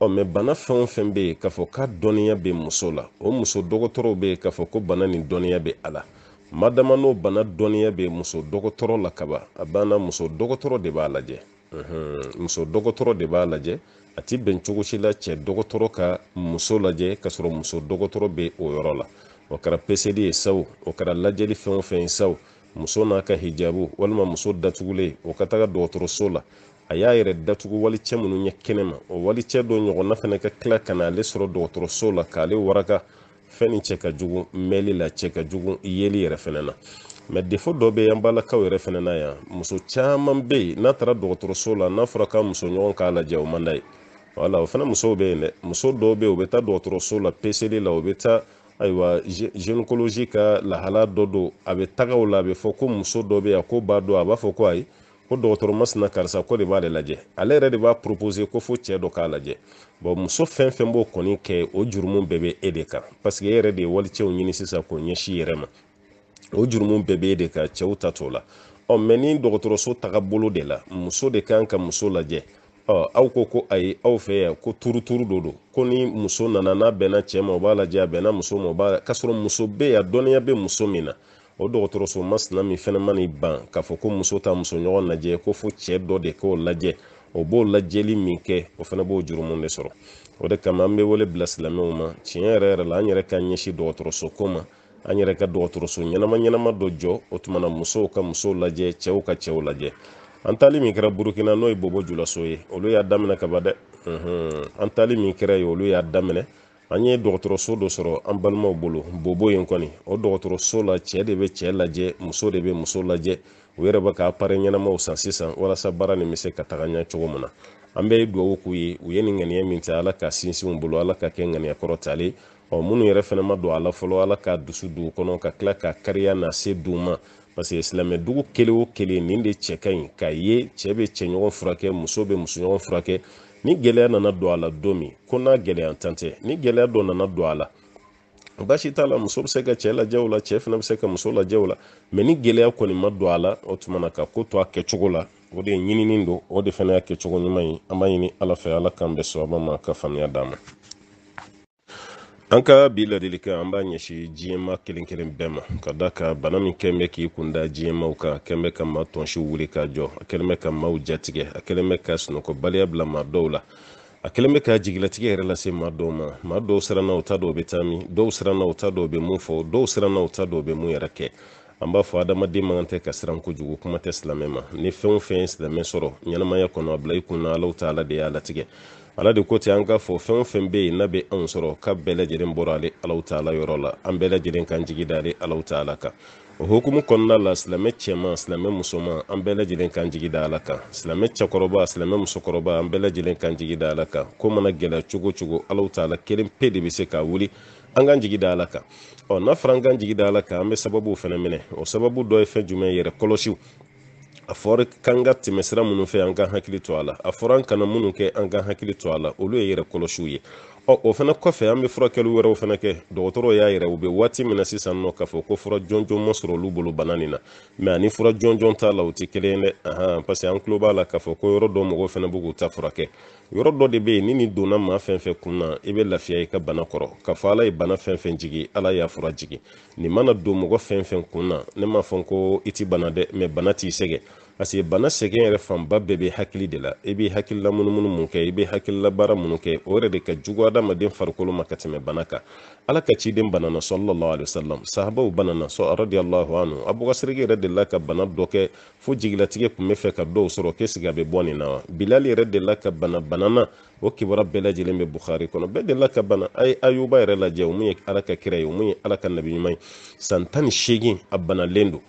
ɔ mɛ bana fɛn o fɛn bɛ yen k'a fɔ k'a dɔnniya bɛ muso la o muso dɔgɔtɔrɔw bɛ yen k'a fɔ ko bana nin dɔnniya bɛ a la madama n'o bana dɔnniya bɛ muso dɔgɔtɔrɔ la kaban a banna muso dɔgɔtɔrɔ de b'a lajɛ muso dɔgɔtɔrɔ de b'a lajɛ a ti bɛn cogo si la cɛ dɔgɔtɔrɔ ka muso lajɛ k'a sɔrɔ muso dɔgɔtɔrɔ bɛ o yɔrɔ la o kɛra peseli ye sa o o kɛra lajɛli fɛn o fɛn ye sa muso n'a ka hijabu walima muso datugulen o ka taga dɔgɔtɔrɔso la a y'a yɛrɛ datugu walicɛ minnu ɲɛ kɛnɛma o walicɛ dɔ ɲɔgɔnna fana ka tila ka na ale sɔrɔ dɔgɔtɔrɔso la k'ale waraka fɛn ni cɛ ka jugu mɛnli la cɛ ka jugu yeli yɛrɛ fɛnɛ na mɛ defo dɔ be an balakaw yɛrɛ fɛnɛ na yan muso caaman be yen n'a taara dɔgɔtɔrɔso la n'a fɔra ka muso ɲɔgɔn k'a lajɛ o man ye wala o fana musow bɛ yen dɛ muso dɔw be yen u bɛ taa dɔgɔtɔrɔso la peseli la u bɛ taa ayiwa gynécologie ka lahala dɔ don a bɛ taga la a bɛ fɔ ko muso dɔ bɛ yan ko b'a dɔn a b'a fɔ ko ayi ko dɔgɔtɔrɔ masina karisa ko de b'ale lajɛ ale yɛrɛ de b'a proposé ko fo cɛ dɔ k'a lajɛ bon muso fɛn fɛn b'o kɔni kɛ o jurumu bɛɛ bɛ e de kan parce e yɛrɛ de walicɛw ɲini sisan k'o ɲɛsin yɛrɛ ma o jurumu bɛɛ bɛ e de kan cɛw ta t'o la ɔ mɛ ni dɔgɔtɔrɔso taga bolo de la muso de kan ka muso lajɛ aw ko ko ayi aw fɛ yan ko turuturu de don ko ni muso nana n'a bɛnna cɛ ma o b'a lajɛ a bɛnna muso ma o b'a k'a sɔrɔ muso bɛ yan dɔnniya bɛ muso min na o dɔgɔtɔrɔso masina min fɛnɛ man'i ban k'a fɔ ko muso ta muso ɲɔgɔn lajɛ ko fo cɛ dɔ de k'o lajɛ o b'o lajɛli min kɛ o fana b'o jurumu de sɔrɔ o de kama an bɛ wele bila silamɛw ma tiɲɛ yɛrɛ yɛrɛ la an yɛrɛ ka ɲɛsin dɔgɔtɔrɔso ko ma an yɛrɛ ka dɔgɔtɔrɔso ɲɛnama ɲɛnama dɔ jɔ o tumana musow ka musow lajɛ cɛw ka cɛw lajɛ an tali min kɛra burukina n'o ye bobo julaso ye olu y'a daminɛ kaba dɛ an tali min kɛra ye olu y'a daminɛ an ye dɔgɔtɔrɔso dɔ sɔrɔ an balimaw bolo bobo yen kɔni o dɔgɔtɔrɔso la cɛ de bɛ cɛ lajɛ muso de bɛ muso lajɛ u yɛrɛ bɛ ka apare ɲɛnamaw san sisan walasa baara nin bɛ se ka taga ɲɛ cogo min na an bɛ dugawu k'u ye u ye nin ŋaniya min ta ala ka sinsin u bolo ala ka kɛ ŋaniya kɔrɔtalen ɔ minnu yɛrɛ fana ma don a la fɔlɔ ala ka dusu don kɔnɔ ka tila ka kariya na se ma parce que silamɛdugu kelen o kelen nin de cɛ ka ɲi k'a ye cɛ bɛ cɛɲɔgɔn furakɛ muso bɛ musoɲɔgɔn furakɛ ni gɛlɛya nana don a la don min ko n'a gɛlɛya tan ni gɛlɛya dɔ nana don a la basi t'a la muso bɛ se ka cɛ lajɛ o la cɛ fana bɛ se ka muso lajɛ la mɛ ni gɛlɛya kɔni ma don a la o tuma ka ko to a kɛcogo la o de ye ɲinini o de fana y'a kɛcogo ɲuman ye an b'a ɲini ala fɛ ala k'an bɛ sɔn ma ka faamuya d'a ma an ka bi ladilikan an b'a ɲɛsi diɲɛma kelen kelen bɛɛ ma ka da ka bana min kɛn bɛ k'i kunda diɲɛmaw kan a kɛn bɛ ka ma tɔnsiw wuli ka jɔ a kɛlen bɛ ka maw jatigɛ a kɛlen bɛ ka sunɔgɔbaliya bila ma dɔw la a kɛlen bɛ ka jigilatigɛ yɛrɛ lase ma dɔw ma ma dɔw siranna u ta dɔw bɛ taa min dɔw siranna u ta dɔw bɛ mun fɔ dɔw siranna u ta dɔw bɛ mun yɛrɛ kɛ an b'a fɔ adamaden man tɛ ka siran kojugu kuma tɛ silamɛ ma ni fɛn o fɛn ye silamɛ sɔrɔ ɲɛnamaya kɔnɔ a bila i kun na alaw ta ala de y'a latigɛ ala de ko tɛ an k'a fɔ fɛn o fɛn bɛ yen n'a bɛ anw sɔrɔ ka bɛɛ lajɛlen ale alaw taala yɔrɔ la an bɛɛ kan jigi da alaw taala kan o hukumu kɔnɔna la silamɛ cɛman silamɛ musoman an bɛɛ kan jigi da ala kan silamɛ cɛkɔrɔba silamɛ musokɔrɔba an bɛɛ kan jigi da ala kan ko mana gɛlɛya cogo cogo alaw taala kelen pe de bɛ se ka wuli an kan jigi da ala kan ɔ n'a fɔra an kan jigi da ala kan an bɛ sababuw fɛnɛ minɛ o sababu dɔ ye fɛn jumɛn yɛrɛ kɔlɔsiw a fɔra k'an ka tɛmɛsira minnu fɛ an ka hakili to a la a fɔra an kana minnu kɛ an ka hakili to a la olu ye yɛrɛ kɔlɔsiw ye ɔ o fana kɔfɛ an bɛ furakɛli wɛrɛw fana kɛ dɔgɔtɔrɔ y'a yɛrɛ u bɛ waati min na sisan nɔ k'a fɔ ko fura jɔnjɔn ma sɔrɔ olu bolo bana nin na mɛ ani fura jɔnjɔn t'a la o tɛ kelen ye dɛ ahan parce que an tulo b'a la k'a fɔ ko yɔrɔ dɔ mɔgɔw fana b'u k'u ta furakɛ yɔrɔ dɔ de bɛ yen ni nin donna maa fɛn fɛn kun na i bɛ lafiya i ka bana kɔrɔ k'a fɔ ala ye bana fɛn fɛn jigi ala y'a fura jigi nin mana don mɔgɔ fɛn fɛn kun na ne m'a fɔ ko i ti bana dɛ mɛ bana t'i sɛgɛn parce bana sɛgɛn yɛrɛ fanba bɛɛ bɛ hakili de la i bɛ hakilila munumunu mun kɛ i bɛ hakilila baara minnu kɛ o yɛrɛ de ka jugu adamaden farikolo ma ka tɛmɛ bana kan ala ka ciden banana sallallahu alaihi wasallam sahabaw banana so radiyallahu anhu abubakar yɛrɛ de la ka bana dɔ kɛ fo jigilatigɛ kun bɛ fɛ ka dɔw sɔrɔ k'e a bɛ bɔ nin na wa bilal yɛrɛ de la ka bana banana o kibaruya bɛɛ lajɛlen bɛ bukhari kɔnɔ bɛɛ de la ka bana a ye ayuba yɛrɛ lajɛ o mun ye ala ka kira ye o mun ye ala ka nabi ye san tan ni seegin a banalen don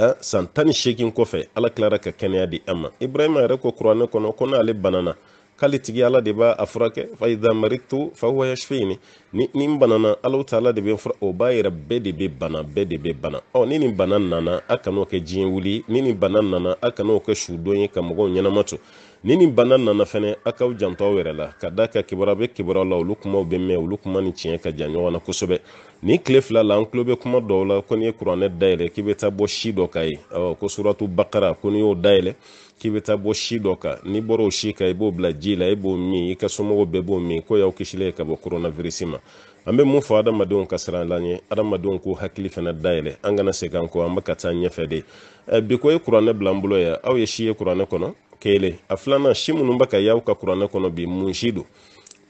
a san tan ni seegin kɔfɛ ala tilara ka kɛnɛya di an ma ibrahima yɛrɛ ko kuranɛ kɔnɔ ko n'ale banana k'ale tigi ala de b'a a furakɛ fa idha maritu fa yashfini ni ni n banana alaw taala de bɛ fura o b'a yɛrɛ bɛɛ de bɛ bana bɛɛ de bɛ bana ɔ ni nin bana nana a kan'o kɛ diɲɛ wuli ni nin bana nana a kan'o kɛ su don ye ka mɔgɔw ɲɛnama to ni nin bana nana fɛnɛ a kaw janto aw yɛrɛ la ka da ka kibaruya bɛ kibaruyaw la olu kumaw bɛ mɛn olu kuma ni tiɲɛ ka jan ɲɔgɔn na kosɛbɛ ni tile fila la an tulo bɛ kuma dɔw la ko n'i ye kuranɛ dayɛlɛ k'i bɛ taa bɔ si dɔ kan ye ko suratu bakara ko n'i y'o dayɛlɛ k'i bɛ taa bɔ si dɔ kan n'i bɔra o si kan i b'o bila ji la i b'o min i ka somɔgɔw bɛɛ b'o min ko y'aw kisile ye ka bɔ koronavirisi ma an bɛ mun fɔ adamadenw ka siran la ɲɛ adamadenw k'u hakili fana dayɛlɛ an kana se kan ko an bɛ ka taa ɲɛfɛ de bi ko ye kuranɛ bila an bolo yan aw ye si ye kuranɛ kɔnɔ kelen a filanan si minnu bɛ ka y'aw ka kuranɛ kɔnɔ bi mun si don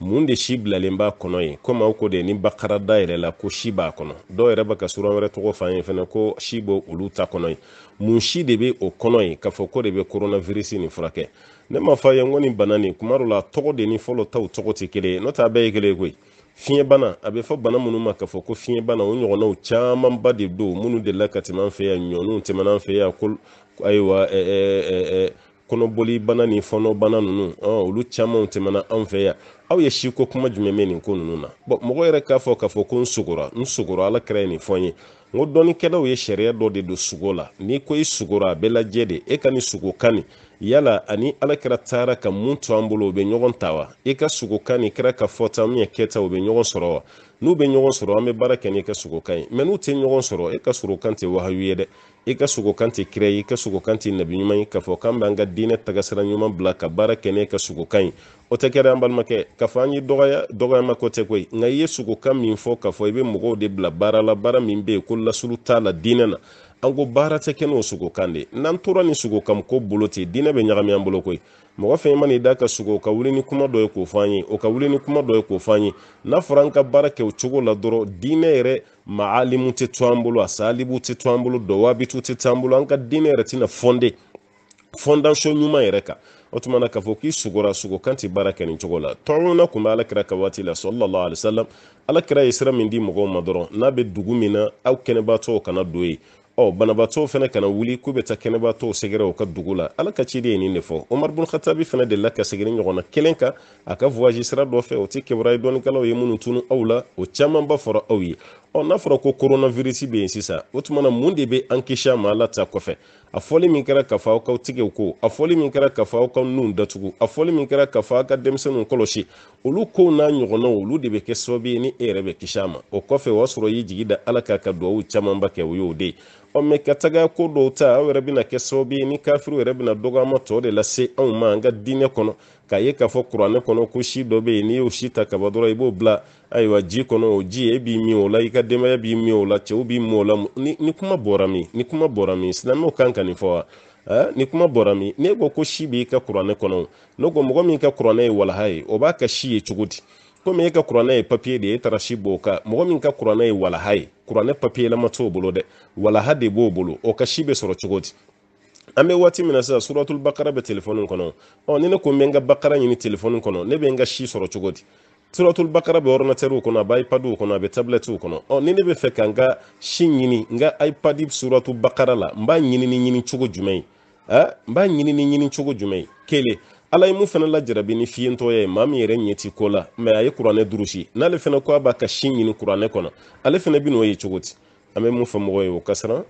mun de si bilalen b'a kɔnɔ ye komi aw ko de ni bakara da yɛrɛ la ko si b'a kɔnɔ dɔw yɛrɛ bɛ ka sura wɛrɛ tɔgɔ f'an ye fɛnɛ ko si b'o olu ta kɔnɔ ye mun si de bɛ o kɔnɔ ye k'a fɔ ko de bɛ koronavirisi nin furakɛ ne m'a fɔ a ko nin bana nin kuma dɔ la tɔgɔ de ni fɔlɔ taw tɔgɔ tɛ kelen ye n'o tɛ a bɛɛ ye kelen ye koyi fiɲɛbana a bɛ fɔ bana minnu ma k'a fɔ ko fiɲɛbana o ɲɔgɔnnaw camanba de don minnu delila ka tɛmɛ an fɛ yan ɲɔninw tɛmɛna an fɛ yan ko ayiwa kɔnɔboli bana ni fɔnɔ bana ninnu olu oh, camanw tɛmɛna an fɛ yan aw ye siko kuma jumɛn bɛ nin ko ninnu na bɔn mɔgɔ yɛrɛ k'a fɔ k'a fɔ ko n sogora n sogora ala kɛra ye nin fɔ n ye n ko dɔnnikɛlaw ye sariya dɔ de don sogo la n'i ko i sogora a bɛ lajɛ de e ka nin sogo ka yala ani ala kɛra taara ka mun to an bolo u bɛ ɲɔgɔn ta wa i ka sogo ka kɛra ka fɔta min ye kɛta u bɛ ɲɔgɔn sɔrɔ wa n'u bɛ ɲɔgɔn sɔrɔ an bɛ baara kɛ n'i ka sogo ka ɲi mɛ n'u tɛ ɲɔgɔn sɔrɔ e ka sogo kan tɛ wahayu ye dɛ i ka sogo kan tɛ kira ye i ka sogo kan tɛ nabi ɲuman ye k'a fɔ k'an b'an ka diinɛ tagasira ɲuman bila ka baara kɛ n'e ka sogo kan ye o tɛ kɛra an balimakɛ k'a fɔ an ye dɔgɔya dɔgɔyama ko tɛ koyi nka i ye sogo kan min fɔ k'a fɔ i bɛ mɔgɔw de bila baara la baara min bɛ yen ko lasuru t'a la diinɛ na an ko baara tɛ kɛ n'o sogo kan de n'an tora ni sogo kan ko bolo ten diinɛ bɛ ɲagami an bolo koyi mɔgɔ fɛn man'i da ka sugo ka wuli ni kuma dɔ ye k'o fɔ an ye o ka wuli ni kuma dɔ ye k'o fɔ an ye n'a fɔra an ka baara kɛ o cogo la dɔrɔn diinɛ yɛrɛ maalimu tɛ to an bolo a tɛ to an bolo dɔwaabitu tɛ to an bolo an ka diinɛ yɛrɛ tɛna fɔnde fɔndanso ɲuman yɛrɛ kan o tuma na k'a fɔ k'i sugora sogo kan ti baara kɛ nin cogo la tɔnna tun bɛ alakira ka waati la sɔlɔlɔ alisalam alakira ye sira min di mɔgɔw ma dɔrɔn n'a bɛ dugu min na aw kɛnɛbaatɔw kana don yen ɔ banabaatɔw fɛnɛ kana wuli k'u bɛ ta kɛnɛbaatɔw sɛgɛrɛ u ka dugu la ala ka ciden ye nin de fɔ omar bun khatabi fana delila ka sɛgɛrɛ ɲɔgɔnna kelen kan a ka voyage sira dɔ fɛ o tɛ kibaruya ye ye minnu tunu aw la o caaman b'a fɔra aw ye ɔ n'a fɔra ko koronavirisi bɛ yen sisan o tuma na mun de bɛ an kisi a ma ala ta kɔfɛ a fɔli min kɛra ka fɔ aw ka tigɛw ko a fɔli min kɛra ka fɔ aw ka nun datugu a fɔli min kɛra ka fɔ aw ka denmisɛnninw kɔlɔsi olu kow n'a ɲɔgɔnnaw olu de bɛ kɛ sababu ye ni e yɛrɛ bɛ kisi a ma o kɔfɛ o y'a sɔrɔ i y'i jigi da ala k'a ka duwawu camanba kɛ o y'o de ye ɔ mɛ ka taga ko dɔw ta aw yɛrɛ bɛna kɛ sababu ye ni kafiriw yɛrɛ bɛna dɔgɔyama tɔ de lase anw ma an ka diinɛ kɔnɔ k'a ye k'a fɔ kuranɛ kɔnɔ ko si dɔ bɛ yen n'i y'o si ta kaba dɔrɔn i b'o bila ayiwa ji kɔnɔ o ji e b'i min o la i ka denbaya b'i min o la cɛw b'i min o la ni, kuma bɔra min ni kuma bɔra min silamɛw kan ka nin fɔ wa ni kuma bɔra min ne ko ko si b'i ka kuranɛ kɔnɔ ne ko mɔgɔ min ka kuranɛ ye walaha ye o b'a ka si ye cogo di komi e ka kuranɛ ye papiye de ye e si b'o kan mɔgɔ min ka kuranɛ ye walaha ye kuranɛ papiyelama t'o bolo dɛ walaha de b'o bolo o ka si bɛ sɔrɔ cogo di an bɛ waati min na suratul bakara be telefɔni kɔnɔ ɔ ni ne ko n n ka bakara ɲini telefɔni kɔnɔ ne be n ka si sɔrɔ cogo di suratul bakara be ordinatɛriw kɔnɔ a bɛ ipaduw kɔnɔ a bɛ tabilɛtiw kɔnɔ ɔ ni ne bɛ fɛ ka n ka si ɲini n ka ipadi suratul bakara la n b'a ɲini ni ɲini cogo jumɛn ye ɛ n b'a ɲini ni ɲini cogo jumɛn ye kelen ala ye mun fana lajarabi ni fiyentɔya ye maa min yɛrɛ ɲɛ ti ko la mɛ a ye kuranɛ durusi n'ale fana ko a b'a ka si ɲini kuranɛ kɔnɔ ale fana bi n'o ye cogo di an be mun fɔ mɔgɔ ye o ka siran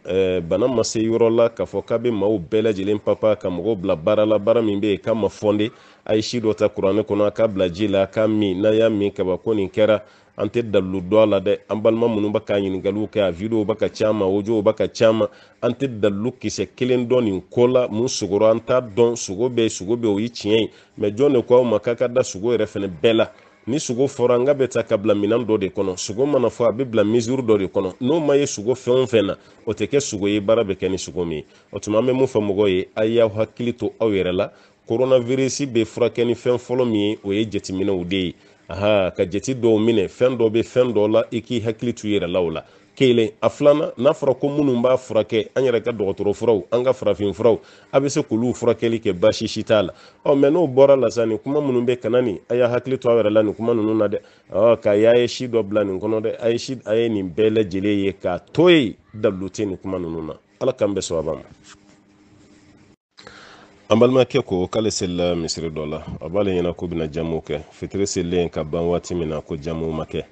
bana ma se yɔrɔ la k'a fɔ k'a bɛ maaw bɛɛ lajɛlen papa ka mɔgɔw bila baara la baara min k'a ma fɔnde a ye si dɔ ta kuranɛ kɔnɔ k'a bila ji la k'a min n'a y'a min kabako nin kɛra an tɛ dalilu dɔ a la dɛ an balima minnu bɛ ka ɲininkaliw kɛ a videow bɛ ka ca ma ojow ka ca an tɛ dalilu kisɛ kelen dɔ nin ko la mun sogora an t'a dɔn sogo bɛ sogo bɛ o ye tiɲɛ ye mɛ jɔn ko aw ma k'a ka da sogo yɛrɛ fana bɛɛ la ni sogo fɔra n ka bɛ ta ka bila minan dɔ de kɔnɔ sogo mana fɔ a bɛ bila misiri dɔ de kɔnɔ n'o ma ye sogo fɛn o fɛn na o tɛ kɛ sogo ye baara bɛ kɛ ni sogo min ye o tuma an bɛ mun fɔ mɔgɔw ye a y'aw hakili to aw yɛrɛ la koronavirisi bɛ furakɛ ni fɛn fɔlɔ min ye o ye jateminɛw de ye aha ka jate dɔw minɛ fɛn dɔ bɛ fɛn dɔ la i k'i hakili t'u yɛrɛ la o la kelen a filanan n'a fɔra ko minnu b'a furakɛ an yɛrɛ ka dɔgɔtɔrɔ furaw an ka farafin furaw a bɛ se k'olu furakɛli kɛ baasi si t'a la ɔ mɛ n'o bɔra la sa nin kuma minnu bɛ kana nin a y'a hakili to a yɛrɛ la nin kuma ninnu na dɛ ɔ k'a y'a ye si dɔ bila nin kɔnɔ dɛ a ye si a ye nin bɛɛ lajɛlen ye k'a to yen dabilu tɛ nin kuma ninnu na ala k'an bɛ sababa ma an balimakɛ ko k'ale selila misiri dɔ la a b'ale ɲɛna ko bɛna jamu kɛ fitiri selilen ka ban waati min na ko jamu ma kɛ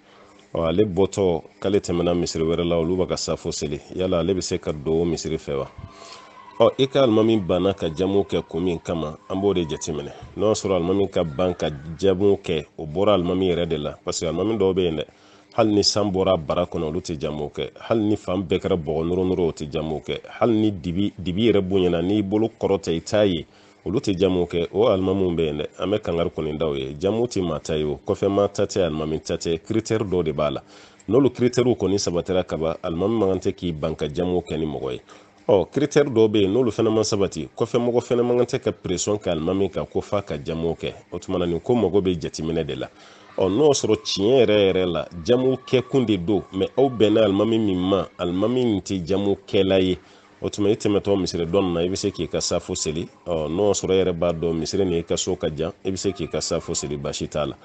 ale bɔtɔ k'ale tɛmɛna misiri wɛrɛ la olu b'a ka safo seli yala ale bɛ se ka don misiri fɛ wa ɔ i ka alimami banna ka jamu kɛ kun min kama an b'o de jateminɛ n'o y'a sɔrɔ alimami ka ban ka jamu kɛ o bɔra alimami yɛrɛ de la paseke alimami dɔw bɛ yen dɛ hali ni san bɔra bara kɔnɔ olu tɛ jamu kɛ hali ni fan bɛɛ kɛra bɔgɔ nɔrɔ nɔrɔ o tɛ jamu kɛ hali ni dibi dibi yɛrɛ bonyana n'i bolo kɔrɔta i t'a ye olu tɛ jamu kɛ o alimamu bɛ yen dɛ an bɛ kangari kɔni daw ye jamu tɛ maa ta ye o kɔfɛma ta tɛ alimami ta tɛ kiritɛri dɔ de b'a la n'olu kiritɛriw kɔni sabatira kaba alimami man tɛ k'i ban ka jamu kɛ ni mɔgɔ ye ɔ kiritɛri dɔw bɛ yen n'olu fana ma sabati kɔfɛ mɔgɔ fana man tɛ ka peresɔn ka alimami kan ko f'a ka jamu kɛ o tuma nin ko mago bɛ jatiminɛ de la ɔ n'o sɔrɔ tiɲɛ yɛrɛ yɛrɛ la jamu kɛ de don mɛ aw bɛnna alimami min ma alimami nin tɛ jamu kɛla ye o tuma i tɛmɛtɔ misiri dɔ na i bɛ se k'i ka safo seli ɔ n'o y'a sɔrɔ e yɛrɛ b'a dɔn misiri ni i ka so ka jan i bɛ se k'i ka safo seli baasi t'a la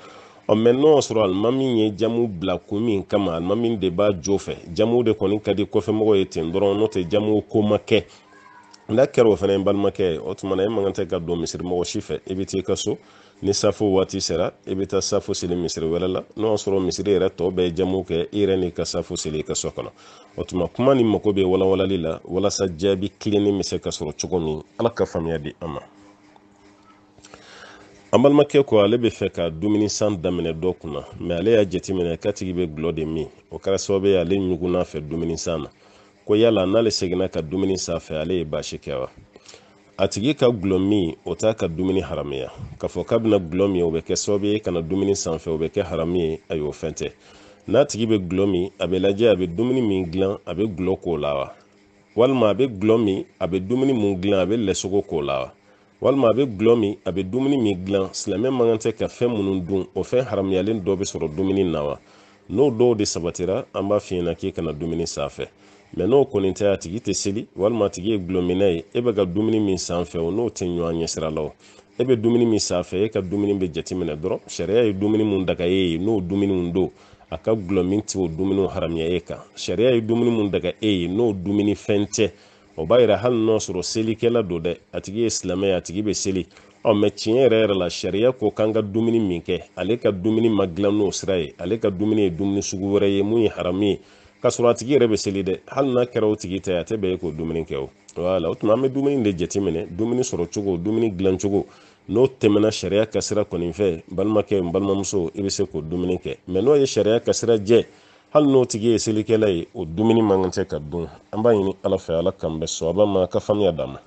ɔ mɛ n'o y'a sɔrɔ alimami ye jamu bila kun min kama alimami de b'a jo fɛ jamu de kɔni ka di kɔfɛmɔgɔw ye ten dɔrɔn n'o tɛ jamu ko ma kɛ n'a kɛra o fana ye balimakɛ ye o tuma na e man kan tɛ ka don misirimɔgɔ si fɛ i bɛ t'i ka so ni safo waati sera i be ta safo seli misiri wɛrɛ la n'o y'a sɔrɔ misiri yɛrɛ tɔ bɛɛ jamu kɛ i yɛrɛ n'i ka safo seli i ka so kɔnɔ o tuma kuma ni mago be walawalali la walasa jaabi tilennin bɛ se ka sɔrɔ cogo min ala ka faamuya di an ma an balimakɛ ko ale bɛ fɛ ka dumuni san daminɛ dɔ kunna mɛ ale y'a jateminɛ katigi be gulɔ de min o kɛra sababu ye ale ɲugun n'a fɛ dumuni san na ko yala n'ale segina ka dumuni san fɛ ale ye baasi kɛ wa a tigi ka gulɔ min o t'a ka dumuni haramuya k'a fɔ k'a bɛna gulɔ min o bɛ kɛ sababu ye kana dumuni sanfɛ o bɛ kɛ harami ye ayi o fɛn tɛ n'a tigi be gulɔ min a be lajɛ a be dumuni min dilan a be gulɔ k'o la wa walima a be gulɔ min a be dumuni min gilan a be lɛsogo koo la wa walima a be gulɔ min a be dumuni min gilan silamɛ man kan tɛ ka fɛn minnu dun o fɛn haramuyalen dɔ be sɔrɔ dumuni na wa n'o dɔw de sabatira an b'a f'i ɲɛna k'i kana dumuni sanfɛ mɛ n'o kɔni tɛ a tigi tɛ seli walima a tigi ye gulɔminɛ ye e bɛ ka dumuni min sanfɛ o n'o tɛ ɲɔgɔn ɲɛsira la o e bɛ dumuni min sanfɛ e ka dumuni bɛ jateminɛ dɔrɔn sariya ye dumuni mun daga e ye n'o dumuniw don a ka gulɔmin tɛ o dumuniw haramiya e kan sariya ye dumuni mun daga e ye n'o dumuni fɛn tɛ o b'a yira hali n'a sɔrɔ selikɛla don dɛ a tigi ye silamɛ ye a tigi bɛ seli ɔ mɛ tiɲɛ yɛrɛ yɛrɛ la sariya ko k'an ka dumuni min kɛ ale ka dumuni ma dilan n'o sira ye ale ka dumuni ye dumuni sugu wɛrɛ ye mun ye haramu ye ka sɔrɔ a tigi yɛrɛ bɛ seli dɛ hali n'a kɛra o tigi ta ye a tɛ bɛn e k'o dumuni kɛ o wala o tuma an bɛ dumuni de jateminɛ dumuni sɔrɔ cogo dumuni dilan cogo n'o tɛmɛna sariya ka sira kɔni fɛ balimakɛ n balimamuso i bɛ se k'o dumuni kɛ mɛ n'o ye sariya ka sira jɛ hali n'o tigi ye selikɛla ye o dumuni man kan tɛ ka dun an b'a ɲini ala fɛ ala k'an bɛ sɔaba ma ka faamuya d'a ma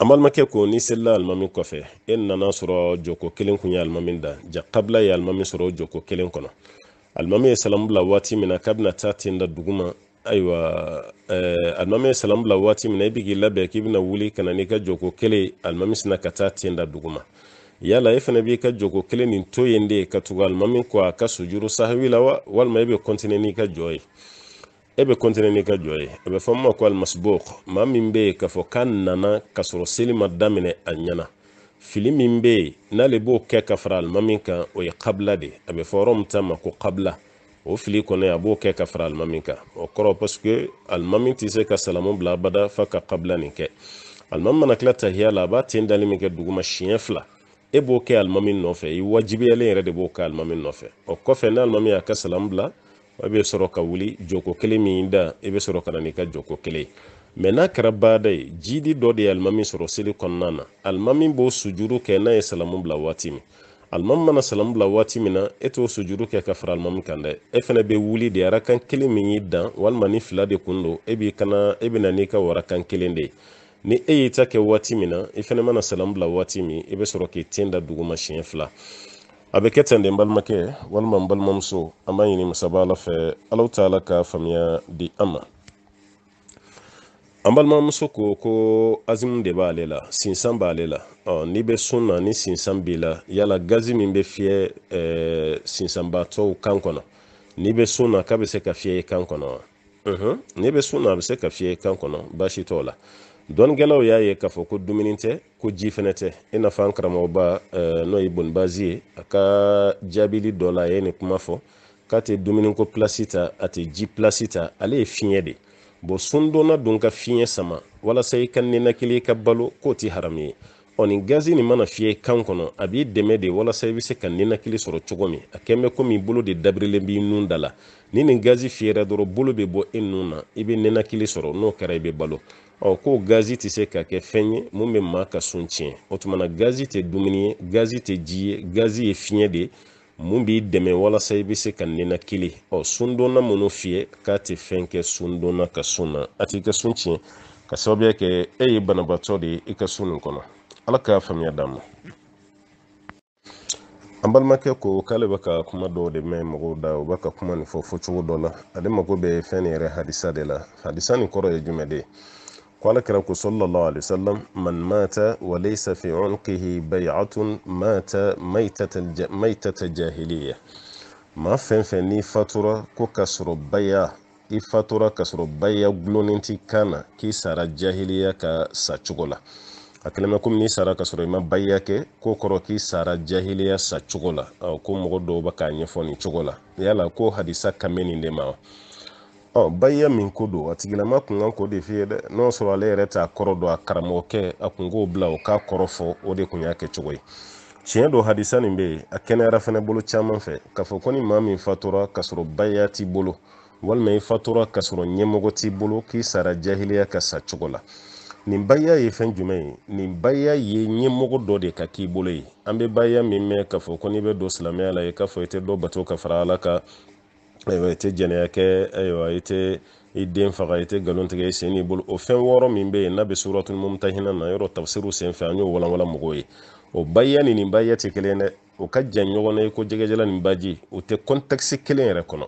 an balimakɛ ko ni selila alimami kɔfɛ e nana sɔrɔ jɔko kelen kun ye alimami da ja kabila ye alimami sɔrɔ o jɔko kelen kɔnɔ alimami ye salamu bila waati min na k'a bena taa ten duguma ayiwa eh, alimami ye salamu bila waati min na i bɛ k'i labɛn k'i wuli ka na n'i ka jɔko alimami sina ka taa ten duguma yala i fana b'i ka joko kele nin to yen de ka tugu alimami kɔ a ka sujuru sahawi la wa walima i be kɔntine n'i ka jɔ ye e bɛ kɔntine n'i ka jɔ ye a bɛ fɔ ma ko min bɛ yen k'a fɔ k'a nana k'a sɔrɔ seli ma daminɛ a ɲɛna fili min bɛ yen n'ale b'o kɛ ka fara alimami kan o ye kabila de a bɛ fɔ yɔrɔ min ta ma ko kabila o fili kɔnɔ a b'o kɛ ka fara alimami kan o kɔrɔ paseke alimami tɛ se ka salamu bila abada fa ka kabila nin kɛ alimami mana tila tahiya la a b'a ten dali min kɛ duguma siɲɛ fila e b'o kɛ alimami nɔfɛ i wajibiyalen yɛrɛ de b'o kɛ alimami nɔfɛ o kɔfɛ ni alimami y'a ka salamu bila a e bɛ sɔrɔ ka wuli joko kelen min da i e bɛ sɔrɔ ka na n'i ka joko kelen ye mɛ n'a kɛra baada ye jidi dɔ de ye alimami sɔrɔ seli kɔnɔna na alimami b'o sujuru kɛ n'a ye salamu bila waati min alimami mana salamu bila waati min na e t'o sujuru kɛ ka fara alimami kan dɛ e fana bɛ wuli de arakan kelen min y'i dan walima ni fila de kun don e b'i kana e bɛna n'i ka warakan kelen de ye ni e y'i ta kɛ waati min na i e fana mana salamu bila waati min i e bɛ sɔrɔ k'i ten da duguma siɲɛ fila a bɛ kɛ ten balimakɛ walima n balimamuso an b'a ɲini masaba ala fɛ alaw t'a ka faamuya di an ma an balimamuso ko ko azimu de b'ale la sinsan b'ale la ɔ n'i bɛ sun na ni sinsan b'i la yala gazi min bɛ fiyɛ ɛɛ eh, sinsanbaatɔw kan kɔnɔ n'i bɛ sun na k'a bɛ se ka fiyɛ i kan kɔnɔ wa unhun mhm. n'i bɛ sun na a bɛ se ka fiyɛ i kan kɔnɔ baasi t'o la dɔnnikɛlaw y'a ye k'a fɔ ko dumuni tɛ ko ji fɛnɛ tɛ i n'a fɔ an karamɔgɔba ɛɛ eh, n'o ye bonibazi ye a ka jaabili dɔ la a ye nin kuma fɔ k'a tɛ dumuniko pilasi ta a tɛ ji pilasi ta ale ye fiɲɛ de ye bɔn sundonna don ka fiɲɛ sama walasa i ka ninakili ka balo k'o ti haramu ye ɔ nin gazi nin mana fiyɛ kan kɔnɔ a b'i dɛmɛ de walasa i be se ka ninakili sɔrɔ cogo min a kɛn bɛ komi bolo de dabirilen b'i nun da la ni nin gazi fiyɛra dɔrɔ bolo be bɔ i nun na i be ninakili sɔrɔ n'o kɛra i be balo ɔ k'o gazi tɛ se ka kɛ fɛn ye mun be ma ka sun tiɲɛ o tumana gazi tɛ dumuni ye gazi tɛ ji ye gazi ye fiɲɛ de ye mun b'i dɛmɛ walasa i be se ka nenakili ɔ sundonna minnu fiyɛ k'a tɛ fɛn kɛ sundonna ka sun na a t'i ka sun tiɲɛ ka sababuya kɛ e ye banabatɔ de ye i ka sun nin kɔnɔ ala k'a faamuya d'an ma an balimakɛ ko k'ale bɛ ka kuma dɔw de mɛn mɔgɔw da o bɛ ka kuma nin fɔ fɔcogo dɔ la ale mago bɛ fɛn nin yɛrɛ hadisa de la hadisa nin kɔrɔ ye jumɛn de ye قال كرمك صلى الله عليه وسلم من مات وليس في عنقه بيعة مات ميتة ميتة جاهلية ما فين فين فاتورة كسر بيع ifatora ka sɔrɔ ba ya gulonnen ti kan k'i sara ka sa cogo la a n'i sara ka sɔrɔ i ma baya k'o kɔrɔ k'i sara jahiliya sa cogo la ko mɔgɔ dɔw bɛ k'a ɲɛfɔ cogo la yala ko hadisa kameni ndema ma ɔ bayiya min ko do a tigilama kun kan k'o de f'i ye dɛ n'o sɔrɔ ale yɛrɛ t'a kɔrɔ dɔn a karamɔgɔkɛ a kun k'o bila o k'a kɔrɔ fɔ o de kun y'a kɛcogo ye tiɲɛ don hadisa nin bɛ yen a kɛnɛyara fana bolo caman fɛ k'a fɔ ko ni maa min fatura ka sɔrɔ bayiya t'i bolo walima i fatura ka sɔrɔ ɲɛmɔgɔ t'i bolo k'i sara jahiliya ka sa cogo la nin bayiya ye fɛn jumɛn ye nin bayiya ye ɲɛmɔgɔ dɔ de ka k'i bolo ye an bɛ bayiya min mɛn k'a fɔ ko n'i bɛ don silamɛya la i k'a fɔ i tɛ dɔ bato ka fara ala ka ayiwa i tɛ jɛnɛya kɛ ayiwa i tɛ i den faga i tɛ nkalon tigɛ i sen n'i bolo o fɛn wɔɔrɔ min bɛ yen n'a bɛ suratul mumtahina na yɔrɔ tafsiru sen fɛ an y'o walanwalan mɔgɔw ye o baya ni nin baya tɛ kelen dɛ o ka jan ɲɔgɔn na i ko jɛgɛjalan ni baji o tɛ kɔntɛkisi kelen yɛrɛ kɔnɔ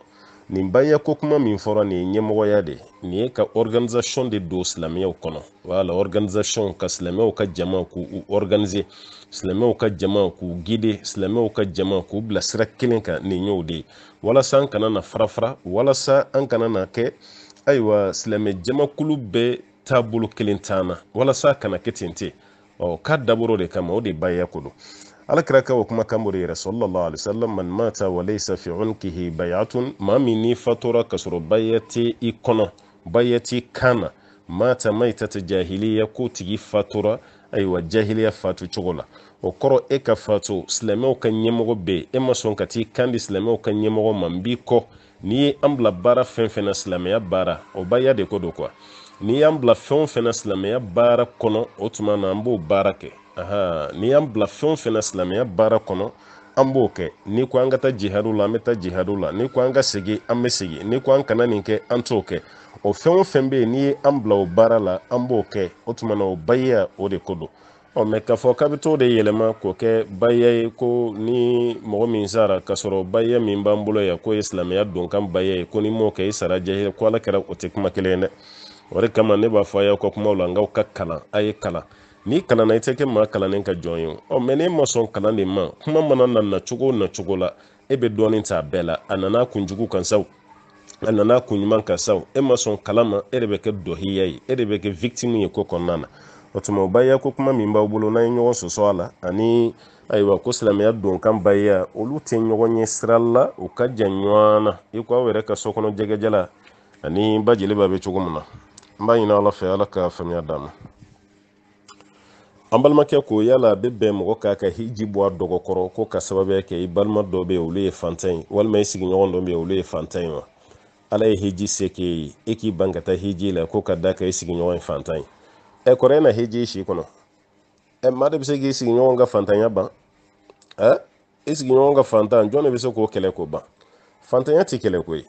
nin baya ko kuma min fɔra nin ye ɲɛmɔgɔya de nin ye ka organisation de don silamɛyaw kɔnɔ wala organisation ka silamɛyaw ka jama k'u organiser silamɛw ka jama k'u gide silamɛw ka jama k'u bila sira kelen kan nin y'o de ye walasa an kana na farafara walasa an kana na kɛ ayiwa silamɛ jamakulu bɛɛ taabolo kelen tan na walasa a kana kɛ ten ten ɔ k'a o de kama o de baya ko don alakira ka o kuma kan b'o de yɛrɛ sallallahu alaihi wasallam man ta wa safi on kihi bay'atun maa min n'i fatura ka sɔrɔ baya tɛ i kɔnɔ baya i kan na ta ta maitata jahiliya k'o tigi fatura ayiwa jahiliya fatu cogo la o kɔrɔ e ka fato silamɛw ka ɲɛmɔgɔ bɛ e ma sɔn ka t'i kan di silamɛw ka ɲɛmɔgɔ ma n b'i kɔ n'i ye an bila baara fɛn fɛn na silamɛya baara o ba ya de ko do kuwa n'i y'an bila fɛn o fɛn na silamɛya baara kɔnɔ o tuma na an b'o baara kɛ aha n'i y'an bila fɛn o fɛn na silamɛya baara kɔnɔ an b'o kɛ ni ko an ka taa jihadiw la an bɛ taa jihadiw la ni ko an ka segin an bɛ segin ni ko an kana nin kɛ an t'o kɛ o fɛn o fɛn bɛ yen n'i ye an bila o baara la an b'o kɛ o tuma na o bayiya o de ko don ɔ mɛ k'a fɔ k'a bɛ t'o de yɛlɛma k'o kɛ bayiya ye ko ni mɔgɔ min sara k'a sɔrɔ bayiya min b'an bolo yan k'o ye silamɛya donkan bayiya ye ko ni m'o kɛ i sara diya ko ala kɛra o tɛ kuma kelen ye dɛ o de kama ne b'a fɔ a y'aw ka kumaw la n k'aw ka kalan a' ye kalan ni kalanna i tɛ kɛ maa kalannen ka jɔn ye ɔ mɛ n'e ma sɔn kalan de ma kuma mana na nacogo nacogo la e bɛ dɔɔnin t'a bɛɛ la a nana kun kan sa a nana kun kan sa e ma sɔn kalan ma e de bɛ kɛ dɔhiya ye e de bɛ kɛ victime ye ko kɔnɔna na o tuma o baya ko kuma min b'aw bolo n'an ye ɲɔgɔn sɔsɔ a la ani ayiwa ko silamɛya donkan baya olu tɛ ɲɔgɔn ye sira la u ka jan ɲɔgɔn na i ko aw yɛrɛ ka sokɔnɔ jɛgɛjɛ la ani ba bɛ cogo min na n b'a ɲini ala fɛ ala ka faamuya d'a ma an balimakɛ ko yala a bɛ bɛn mɔgɔ k'a ka hiji bɔ a dɔgɔkɔrɔ ko ka sababuya kɛ i balima dɔ bɛ yen olu ye fantan ye walima i sigiɲɔgɔn dɔ bɛ olu ye fantan ye wa ala ye hiji se k'e ye e k'i ban ka taa hiji la ko ka da kan i sigiɲɔgɔn ye fantan ye ɛ kɔrɔ na hiji si kɔnɔ ɛ maa de bɛ se k'i sigiɲɔgɔn ka fantanya ban ɛ i sigiɲɔgɔn ka fantan jɔn de bɛ se k'o kɛlɛ k'o ban fantanya tɛ kɛlɛ ko ye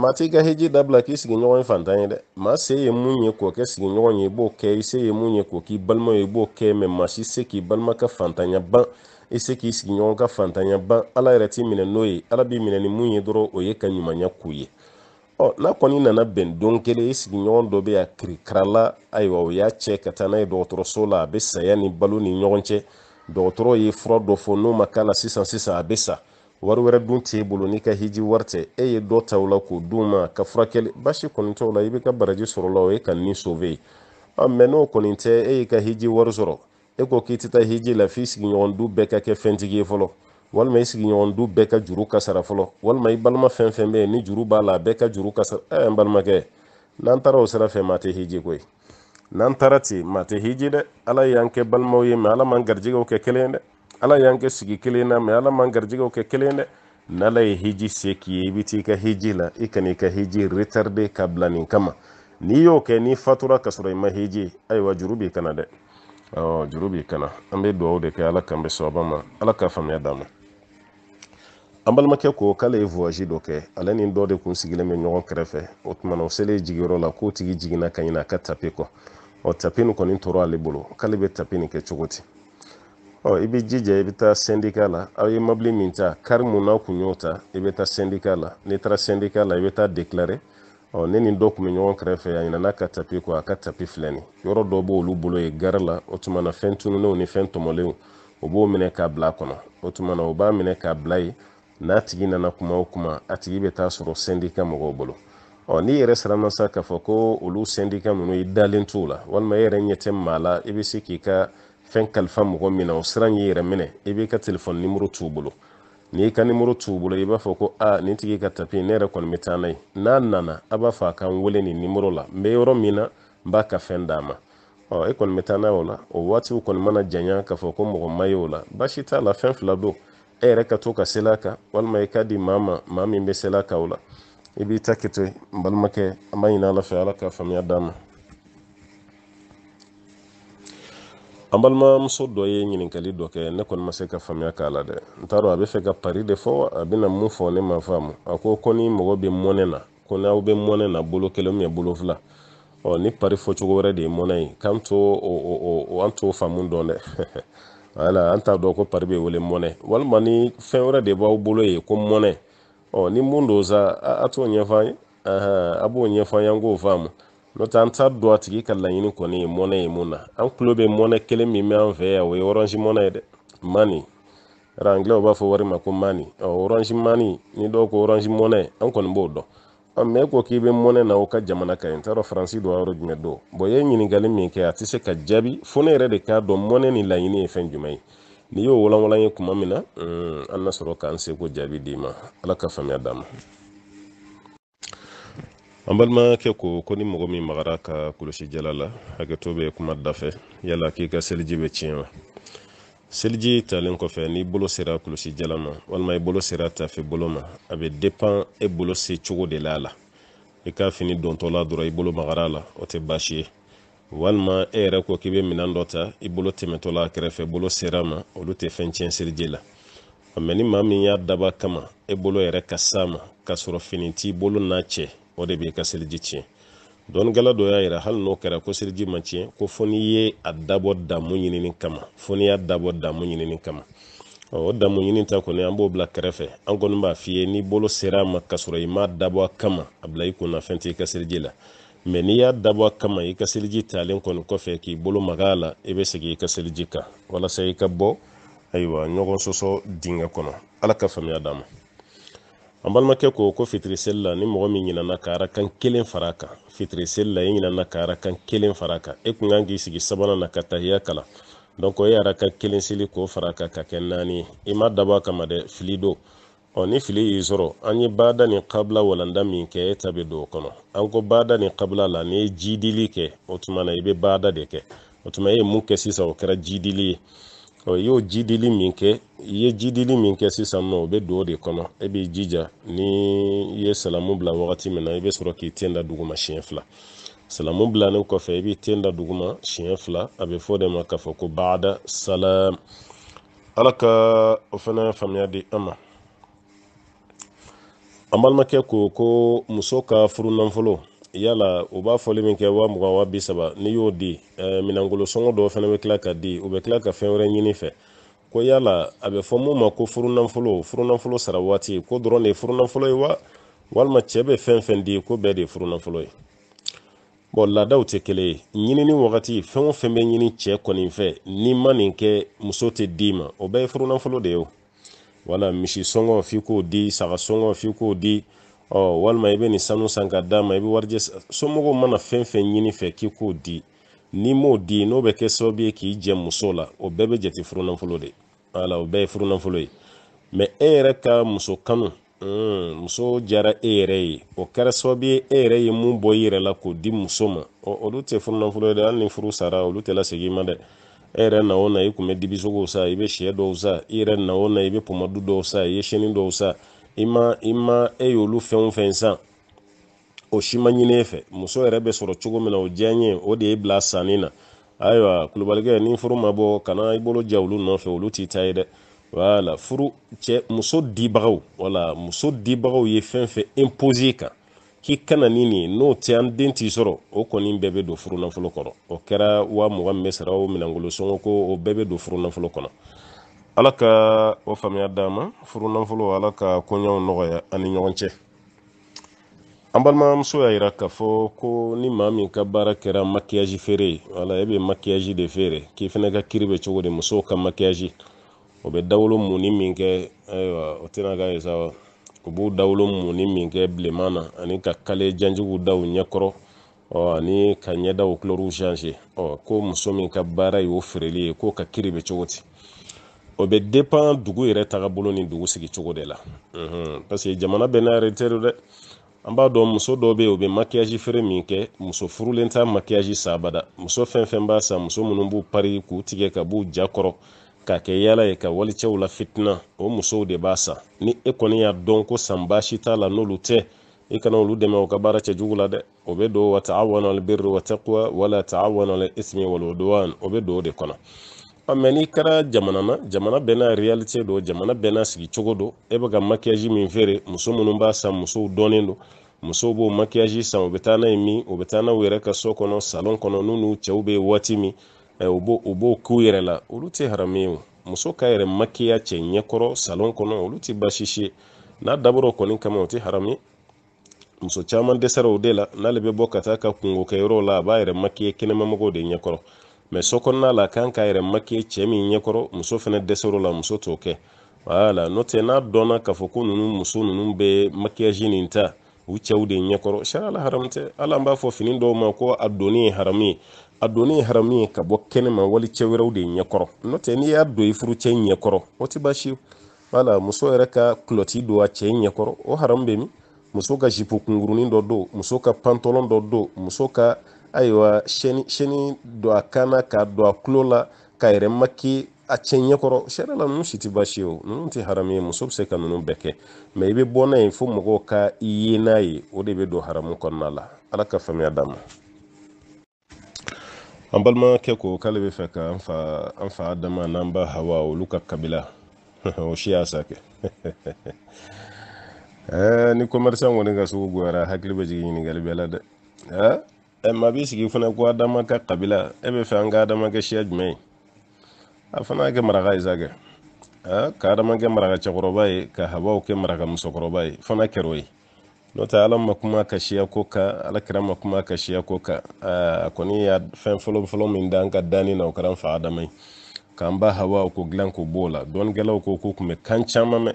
maa t'i ka heji dabila k'i sigiɲɔgɔn ye fantan ye dɛ maa se ye mun ye k'o kɛ sigiɲɔgɔn ye i b'o kɛ i se ye mun ye k'o k'i balima ye i b'o kɛ mɛ maa si se k'i balima ka fantanya ban i se k'i sigiɲɔgɔn ka fantanya ban ala yɛrɛ t'i minɛ n'o ye ala b'i minɛ ni mun ye dɔrɔn o ye ka ɲumanya k'u ye ɔ n'a kɔni nana bɛn don kelen i sigiɲɔgɔn dɔ bɛ a kirikarala ayiwa o y'a cɛ ka taa n'a ye dɔgɔtɔrɔso la a bɛ saya ni balo ni ɲɔgɔn cɛ dɔgɔtɔrɔ ye fura dɔ fɔ n'o ma k'a la sisan sisan a bɛ sa wari wɛrɛ dun t'e bolo n'i ka hiji wari tɛ e ye dɔ ta o la k'o d'u ma ka furakɛli basi kɔni t'o la i bɛ ka baraji sɔrɔ la o ye ka nin sauve mɛ n'o kɔni tɛ e y'i ka hiji wari sɔrɔ e ko k'i tɛ taa hiji la f'i sigiɲɔgɔn du bɛɛ ka kɛ fɛntigi ye fɔlɔ walima i sigiɲɔgɔn du bɛɛ ka juru kasara fɔlɔ walima i balima fɛn fɛn bɛ yen ni juru b'a la a bɛɛ ka juru kasara ɛ eh, n balimakɛ n'an taara o sira fɛ maa tɛ hiji koyi n'an taara ten maa tɛ hiji dɛ ala y'an kɛ balimaw ye mɛ ala man garijɛgɛw kɛ kelen ye dɛ ala y'an kɛ sigi kelen na mɛ ala man garijɛgɛw kɛ kelen dɛ n'ala ye hiji se k'i ye i bi t'i ka hiji la i kana i ka hiji retarde ka bila nin kama n'i y'o kɛ n'i fatura ka sɔrɔ i ma hiji ayiwa juru b'i kana dɛ awɔ oh, juru b'i kana an bɛ dugawu de kɛ ala k'an bɛ sababa ma ala ka faamuya d'an ma an balimakɛ ko k'ale ye voyage dɔ kɛ ale ni dɔ de kun sigilen bɛ ɲɔgɔn kɛrɛfɛ o tuma na o selen jigiyɔrɔ la k'o tigi jiginna ka ɲinɛ a ka tapi kɔ ɔ tapi nin kɔni tora ale bolo k'ale bɛ tapi nin kɛ cogo di ɔ i bɛ jija i bɛ taa sɛndika la aw ye mobili min ta kari mun n'aw kun ta i bɛ taa sɛndika la n'i taara sɛndika la i bɛ taa dekilare ɔ ne ni dɔ kun bɛ ɲɔgɔn kɛrɛfɛ a ɲinana ka tapi kɔ a ka tapi filɛ nin yɔrɔ dɔ b'olu bolo ye gari la o tuma na fɛn tununenw ni fɛn tɔmɔlenw o b'o minɛ k'a bila kɔnɔ o tuma na o b'a minɛ k'a bila yen n'a tigi nana kuma o kuma a tigi bɛ taa sɔrɔ sɛndika mɔgɔw bolo ɔ n'i yɛrɛ siranna sa k'a fɔ ko olu sɛndika ninnu i dalen t'u la walima i yɛrɛ ɲɛ tɛ maa la i bɛ se k'i ka fɛn kalifa mɔgɔ min na o siran y'i yɛrɛ minɛ i b'i ka telefɔni nimoro t'u bolo n'i ka nimoro t'u bolo i b'a fɔ ko a nin tigi ka tapi ne yɛrɛ kɔni bɛ taa n'a ye n'a nana a b'a fɔ a ka n wele nin nimoro la n bɛ yɔrɔ min na n b'a ka fɛn d'a ma ɔ e kɔni bɛ taa n'a ye o la o waatiw kɔni mana janya k'a fɔ ko mɔgɔ ma ye o la baasi t'a la fɛn fila don e yɛrɛ ka to ka sela a kan walima i ka di maa ma maa min bɛ sela a kan o la i b'i ta kɛ to ye n balimakɛ an b'a ɲini ala fɛ ala ka faamuya d'a ma an muso dɔ ye ɲininkali dɔ kɛ ne kɔni ma se ka faamuya k'a la dɛ n t'a dɔn a bɛ fɛ ka pari de fɔ a bɛna mun fɔ ne ma faamu a ko ko ni mɔgɔ bɛ mɔnɛ na ko n'aw bɛ mɔnɛ na bolo kelen ye bolo fila ɔ ni pari fɔcogo wɛrɛ de ye mɔnɛ ye k'an t'o an t'o faamu dɔn dɛ wala an t'a dɔn ko pari bɛ wele mɔnɛ walima ni fɛn wɛrɛ de b'aw bolo ye ko mɔnɛ ɔ ni mun don sa a t'o ɲɛfɔ an ye a b'o ɲɛfɔ an ye an k'o faamu n'o tɛ an ka laɲini kɔni ye mɔnɛ ye mun na an tulo bɛ mɔnɛ kelen min bɛ an fɛ yan o ye ɔrɔnzi mɔnɛ ye dɛ mani yɔrɔ angilɛw b'a fɔ wari ma ko mani ɔ mani ni dɔw ko ɔrɔnzi mɔnɛ an kɔni b'o dɔn mɛ ko k'i bɛ mɔnɛ na o ka jamana ka ɲi n t'a dɔn faransi don yɔrɔ jumɛn don bɔn ye ɲininkali min kɛ a tɛ se ka jaabi fo yɛrɛ de k'a dɔn mɔnɛ ni laɲini ye fɛn jumɛn ye n'i y'o walanwalan ye kuma min mm, na an na sɔrɔ k'an seko jaabi d'i ma ala ka faamuya d'a an balimakɛ ko ko ni mɔgɔ min magara ka kulusi jala la hakɛto be kuma dafɛ yala k'i ka seliji bɛ tiɲɛ wa seliji talen kɔfɛ n'i bolo sera kulusi jala ma walima i e bolo sera tafe bolo ma a bɛ depan e, e bolo se cogo de la la i ka fini dontɔla dɔrɔn i bolo magara la o tɛ baasi ye walima e yɛrɛ ko k'i bɛ minan dɔ ta i bolo tɛmɛtɔla kɛrɛfɛ bolo sera ma olu tɛ fɛn tiɲɛ seliji la mɛ ni maa min y'a daba kama e bolo yɛrɛ e ka s'a ma k'a sɔrɔ fini bolo n'a cɛ o de b'i ka seliji tiɲɛ dɔnnikɛla dɔ y'a yira hali n'o kɛra ko seliji ma tiɲɛ ko fo n'i ye a dabɔ damu ɲinini kama fo n'i y'a dabɔ damu ɲinini kama o damu ɲini ta kɔni an b'o bila kɛrɛfɛ an kɔni b'a f'i ye n'i bolo sera a ma ka sɔrɔ i m'a dabɔ a kama a bila i kun fɛn t'i ka seliji la mɛ n'i y'a dabɔ a kama i ka seliji talen kɔni kɔfɛ k'i bolo maga a la i bɛ segin i ka seliji kan walasa i ka bɔ ayiwa ɲɔgɔn sɔsɔ dingɛ kɔnɔ ala ka faamuya d'a ma an balimakɛ ko ko fitiri la ni mɔgɔ min ɲinana ka arakan kelen fara kan fitiri la i e ɲinana ka arakan kelen fara kan e kun kan k'i sigi sabanan na ka tahiya kalan donc e arakan kelen seli k'o fara kan ka kɛ naani ye i ma dabɔ a kama dɛ fili don ɔ ni fili y'i sɔrɔ an ye baada ni kabila walanda min kɛ e ta bɛ don o kɔnɔ an ko baada ni kabila la n'i ye jidili kɛ o tuma i bɛ baada de kɛ o tuma e ye mun kɛ sisan o kɛra jidili ye ɔ i y'o jidili min kɛ i ye jidili min kɛ sisan nɔ o bɛ do de kɔnɔ e b'i jija ni i ye salamu bila wagati min na i bɛ sɔrɔ k'i ten da duguma siɲɛ fila salamu bilanin kɔfɛ i b'i ten da duguma siɲɛ fila a bɛ fɔ o de ma k'a fɔ ko baada salam ala ka o fana faamuya di an ma an balimakɛ ko ko muso ka furu nafolo yala u b'a fɔli min kɛ wa mugan waa bi n'i y'o di eh, minangolo sɔngɔ dɔ fana bɛ kila ka di u bɛ tila ka fɛn wɛrɛ ɲini fɛ ko yala a bɛ fɔ mun ma ko furunafolo furunafolo sara waati ko dɔrɔn de ye furunafolo ye wa walima cɛ bɛ fɛn fɛn di ko bɛɛ de ye furunafolo ye bɔn laadaw tɛ kelen ye ɲinini wagati fɛn o fɛn bɛ ɲini cɛ kɔni fɛ n'i ma nin kɛ muso tɛ d'i ma o bɛɛ ye furunafolo de ye o wala misi sɔngɔ f'i k'o di saga sɔngɔ f'i k'o di ɔ walima i be ni sanu san ka d'a ma i bɛ warijɛ somɔgɔw mana fɛn fɛn ɲini fɛ k'i k'o di n'i m'o di n'o bɛ kɛ sababu ye k'i jɛ muso la o bɛɛ bɛ jate furunafolo de wala o bɛɛ ye furunafolo ye mɛ e yɛrɛ ka muso kanu Mm, muso jara e yɛrɛ ye o kɛra sababu ye e yɛrɛ ye mun bɔ i yɛrɛ la k'o di muso ma olu tɛ furunafolo ye dɛ hali ni furu sara olu tɛ lasegin ma dɛ e yɛrɛ na o na i kun bɛ dibisogow sa i bɛ sɛ dɔw sa i yɛrɛ na o na i bɛ pomadu dɔw sa i ye sini dɔw sa ima ma e y'olu fɛn o fɛn san o si ma ɲini e fɛ muso yɛrɛ bɛ sɔrɔ cogo min na o diya ye o de y'e bila sanni na ayiwa kulubalikɛ ni furu ma bɔ kana i bolo ja olu nɔfɛ olu t'i ta ye dɛ wala furu cɛ muso dibagaw wala muso dibagaw ye fɛn fɛn imposer kan k'i kana ni nin ye n'o tɛ an den t'i sɔrɔ o kɔni bɛɛ bɛ don furu nafolo kɔnɔ o kɛra wa mugan min bɛ sara o minɛngolo sɔngɔ ko o bɛɛ bɛ don furu nafolo kɔnɔ ala ka o faamuya d'an ma furu nafolo ala ka koɲɛw nɔgɔya ani ɲɔgɔn cɛ an balimamuso y'a yira k'a fɔ ko ni maa min ka baara kɛra makiyaji feere wala e bɛ makiyaji de feere k'i fana ka kiri bɛ cogo di musow ka makiyaji o bɛ dawolo muni min kɛ ayiwa o tɛna k'a ye sa u b'u dawolo muni min kɛ bilenman na ani ka kale janjuguw da u ɲɛkɔrɔ ani ka ɲɛdaw kulɛriw ɔ ko muso min ka baara y'o feereli ye k'o ka kiri bɛ cogo di o bɛ depan dugu yɛrɛ taga bolo ni dugu sigi cogo de la parce que jamana bɛɛ n'a yɛrɛ dɛ an b'a dɔn muso dɔ bɛ o u bɛ makiyaji feere min kɛ muso furulen t'a makiyaji sabada muso fɛn fɛn b'a sa muso minnu b'u pari k'u tigɛ ka b'u ja kɔrɔ k'a kɛ yala ye ka walicɛw la fitina o musow de b'a sa ni e kɔni y'a dɔn ko san baasi t'a la n'olu tɛ i e kana olu dɛmɛ o ka baara cɛ jugu la dɛ o bɛ don wa ta'awana al wa taqwa wala ta'awana al wal udwan o bɛ don o de kɔnɔ mɛ n'i kɛra jamana na jamana bɛɛ n'a realite jamana bɛɛ sigi cogo don e bɛ ka makiyaji min feere muso minnu b'a san musow dɔnnen don musow b'o makiyaji san u bɛ taa n'a ye min u bɛ taa n'u yɛrɛ ka so kɔnɔ salon kɔnɔ n'u n'u cɛw bɛ waati min u b'o u b'o k'u yɛrɛ la olu tɛ haramu ye o muso ka yɛrɛ makiya cɛ ɲɛkɔrɔ salon kɔnɔ olu tɛ baasi ye n'a dabɔra o kɔni kama o tɛ haramu muso caman dɛsɛra o de la n'ale bɛ bɔ ka taa ka kungo kɛyɔrɔ la a b'a yɛrɛ makiya kɛnɛmamɔgɔw de ɲɛkɔrɔ mɛ so kɔnɔna la kan k'a yɛrɛ make cɛ min ɲɛkɔrɔ muso fɛnɛ dɛsɛr'o la muso t'o kɛ wala n'o tɛ n'a dɔnna k'a fɔ ko nunu muso nunu bɛ makiyaji nin ta u cɛw de ɲɛkɔrɔ sariya la haramu tɛ hali an b'a fɔ fini dɔw ma ko a donni ye haramu ye a donni ye haramu ye ka bɔ kɛnɛma wali cɛ wɛrɛw de ɲɛkɔrɔ n'o tɛ n'i y'a don i furucɛ ɲɛkɔrɔ o tɛ baasi wala muso yɛrɛ ka kulɔti don a cɛ ɲɛkɔrɔ o haramu bɛ min muso ka zipu kunkurunin dɔ don muso ka pantɔlɔn dɔ don muso ka ayiwa sɛni sɛni don a kan na k'a don a tulo la k'a yɛrɛ maki a cɛ ɲɛkɔrɔ sariya la ninnu si tɛ baasi ye o ninnu tɛ haramu ye muso bɛ se ka ninnu bɛɛ kɛ mɛ i bɛ bɔ n'a ye fo mɔgɔw ka i ye n'a ye o de bɛ don haramu kɔnɔna la ala ka faamuya d'a ma an balimakɛ ko k'ale bɛ fɛ ka an fa adama n'an ba hawa olu ka kabila o si y'a sa kɛ ni commerçant kɔni ka sugu goyara hakili bɛ jigin ɲininkali bɛɛ la dɛ ma b'i sigi fana ko adama ka kabila e bɛ fɛ an ka adama kɛ siya jumɛn ye a fana kɛ maraka ye sa kɛ ka adama kɛ maraka cɛkɔrɔba ye ka habaw kɛ maraka musokɔrɔba ye fana kɛra ye n'o tɛ ala ma kuma ka siya ko kan alakira ma kuma ka siya ko kan a kɔni y'a fɛn fɔlɔfɔlɔ min da an ka danni na o kɛra an fa adama ye k'an ba hawa ko dilan ko b'o la dɔnnikɛlaw ko k'u kun bɛ kan caman mɛn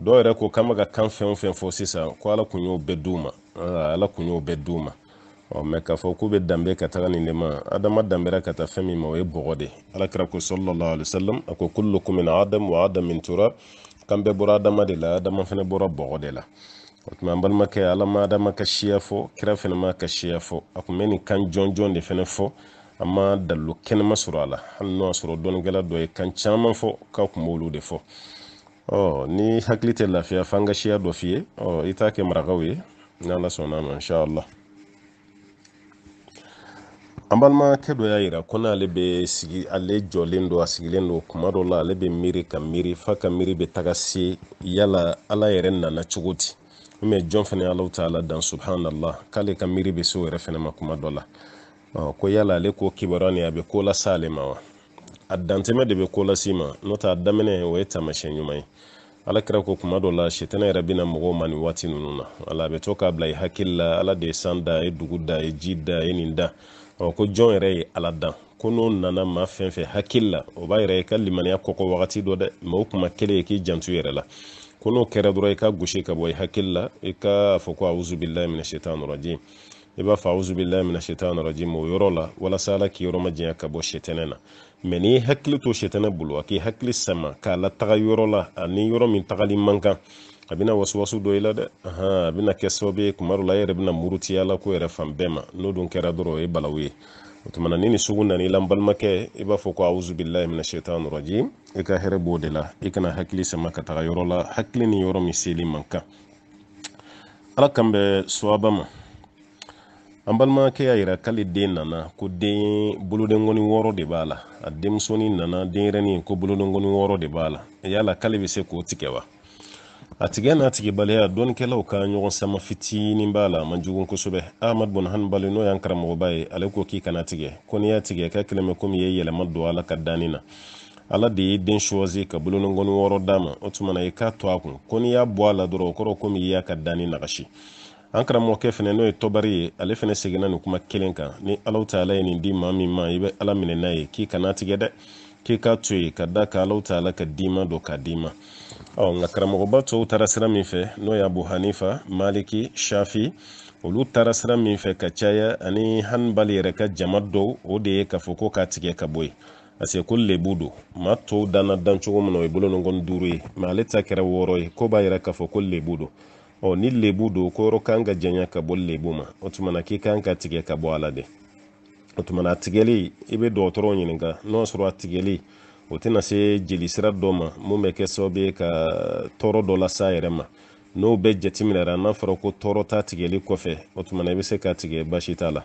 dɔw yɛrɛ ko k'an bɛ ka kan fɛn o fɛn fɔ sisan ko ala kun y'o bɛɛ d'u ma ala kun y'o bɛɛ d'u ma ɔ mɛ k'a fɔ k'u bɛ danbe ka taga nin de adama danbera ka taa fɛn min ma o ye bɔgɔ de ala ko sallallahu alaihi wasallam a ko kullukum min adam wa adam min kan bɛɛ bɔra adama de la adama fana bɔra bɔgɔ de la o tuma an balimakɛ ala ma adama ka siya fɔ kira fana ma ka siya fɔ a kun bɛ nin kan jɔnjɔn de fana fɔ a ma dalilu kɛnɛma sɔrɔ a la hali n'o y'a sɔrɔ dɔnnikɛla dɔ ye kan caman fɔ k'a kun b'olu de fɔ ɔ ni hakili tɛ lafiya f'an ka siya dɔ f'i ye ɔ i t'a kɛ marakaw ye n'ala sɔnna ma insha an balimakɛ dɔ y'a yira ko n'ale bɛ sigi ale jɔlen don a sigilen don kuma dɔ la ale bɛ miiri ka miiri fa ka miiri bɛ taga se yala ala yɛrɛ nana cogo di mɛ jɔn fana alaw ta dan subhanallah k'ale ka miiri bɛ se o yɛrɛ fana ma kuma dɔ la ah, ko yala ale ko kibaruya nin a bɛ ko lase ale ma wa a dantɛmɛ de bɛ ko lase ma n'o tɛ a daminɛ o ye taamasiyɛn ɲuman ye ala kira ko kuma dɔ la sitana yɛrɛ bɛna mɔgɔw ma nin waati ninnu na ala a bɛ to k'a bila i hakili la ala de ye san da ye dugu da a ye ji da ye nin da ko jɔn yɛrɛ ye ala dan ko n'o nana ma fɛn fɛ hakili la o b'a yɛrɛ i ka limaniya kɔkɔ wagati dɔ dɛ ma o kuma kelen ye k'i jantu i yɛrɛ la ko n'o kɛra dɔrɔn i ka gosi ka bɔ i hakili la i ka fɔ ko awuzubilayi minɛ sitan nɔrɔji i b'a fɔ awuzubilayi minɛ sitan nɔrɔji ma o yɔrɔ la walasa ala k'i yɔrɔ ma ka bɔ sɛtɛnɛ na mɛ n'i hakili to sɛtɛnɛ bolo a k'i hakili sama k'a lataga yɔrɔ la ani yɔrɔ min tagali man kan a bɛna wasuwasu dɔ i la dɛ a bɛna kɛ sababu ye kuma dɔ la e yɛrɛ bɛna muruti ala ko yɛrɛ fan bɛɛ ma n'o dun kɛra dɔrɔn o ye balawu ye o tuma na ni nin sugu nana i la n balimakɛ i b'a fɔ ko awuzubilayi mina sɛtan rajim i ka hɛrɛ b'o de la i kana hakili sama ka taga yɔrɔ la hakili ni yɔrɔ min seli man kan ala kan bɛ suwaba ma an balimakɛ y'a yira k'ale den nana ko den bolodenkɔni wɔɔrɔ de b'a la a denmusonin nana denyɛrɛnin ko bolodenkɔni wɔɔrɔ de b'a la e yala k'ale bɛ se k'o tigɛ wa a tigɛ n'a tigibaliya dɔnnikɛlaw ka ɲɔgɔn sama fitinin b'a la man kosɛbɛ ahmad bun hanbali n'o y'an karamɔgɔba ye ale ko k'i kana tigɛ ko n'i y'a tigɛ ka kelen komi ye yɛlɛma don ala ka danni na ala de y'i den suwazi ka boloningɔni wɔɔrɔ d'a ma o tuma i k'a to a kun ko n'i y'a bɔ a la dɔrɔn o kɔrɔ komi i y'a ka danni nagasi an karamɔgɔkɛ fɛnɛ n'o ye tɔbari ye ale fɛnɛ seginna nin kuma kelen kan ni alaw ta ye nin di ma min ma i bɛ ala minɛ n'a ye k'i kana tigɛ dɛ k'i k'a to yen ka da ka alaw ta ka diima dɔ k'a d'i ɔ nka karamɔgɔba tɔw taara sira min fɛ n'o y'abu hanifa maliki shafi olu taara sira min fɛ ka caya ani hanbali yɛrɛ ka jama dɔw o de ye k'a fɔ ko k'a tigɛ ka bɔ yen parce ko lebu don maa tɔw danna dan cogo min o ye bolo nɔgɔn duuru ye mɛ ale ta kɛra wɔɔrɔ ye ko b'a yɛrɛ k'a fɔ ko lebu don ɔ ni lebu don ko kan ka janya ka bɔ lebu ma o tuma k'i kan ka tigɛ ka bɔ a de o tuma a tigɛli i bɛ dɔgɔtɔrɔw ɲininka n'o sɔrɔ a tigɛli o tɛna se jelisira dɔ ma mun bɛ kɛ sababu ye ka tɔɔrɔ dɔ las'a yɛrɛ ma n'o bɛɛ jatiminɛra n'a fɔra ko tɔɔrɔ t'a tigɛli kɔfɛ o tuma i bɛ se k'a tigɛ baasi t'a la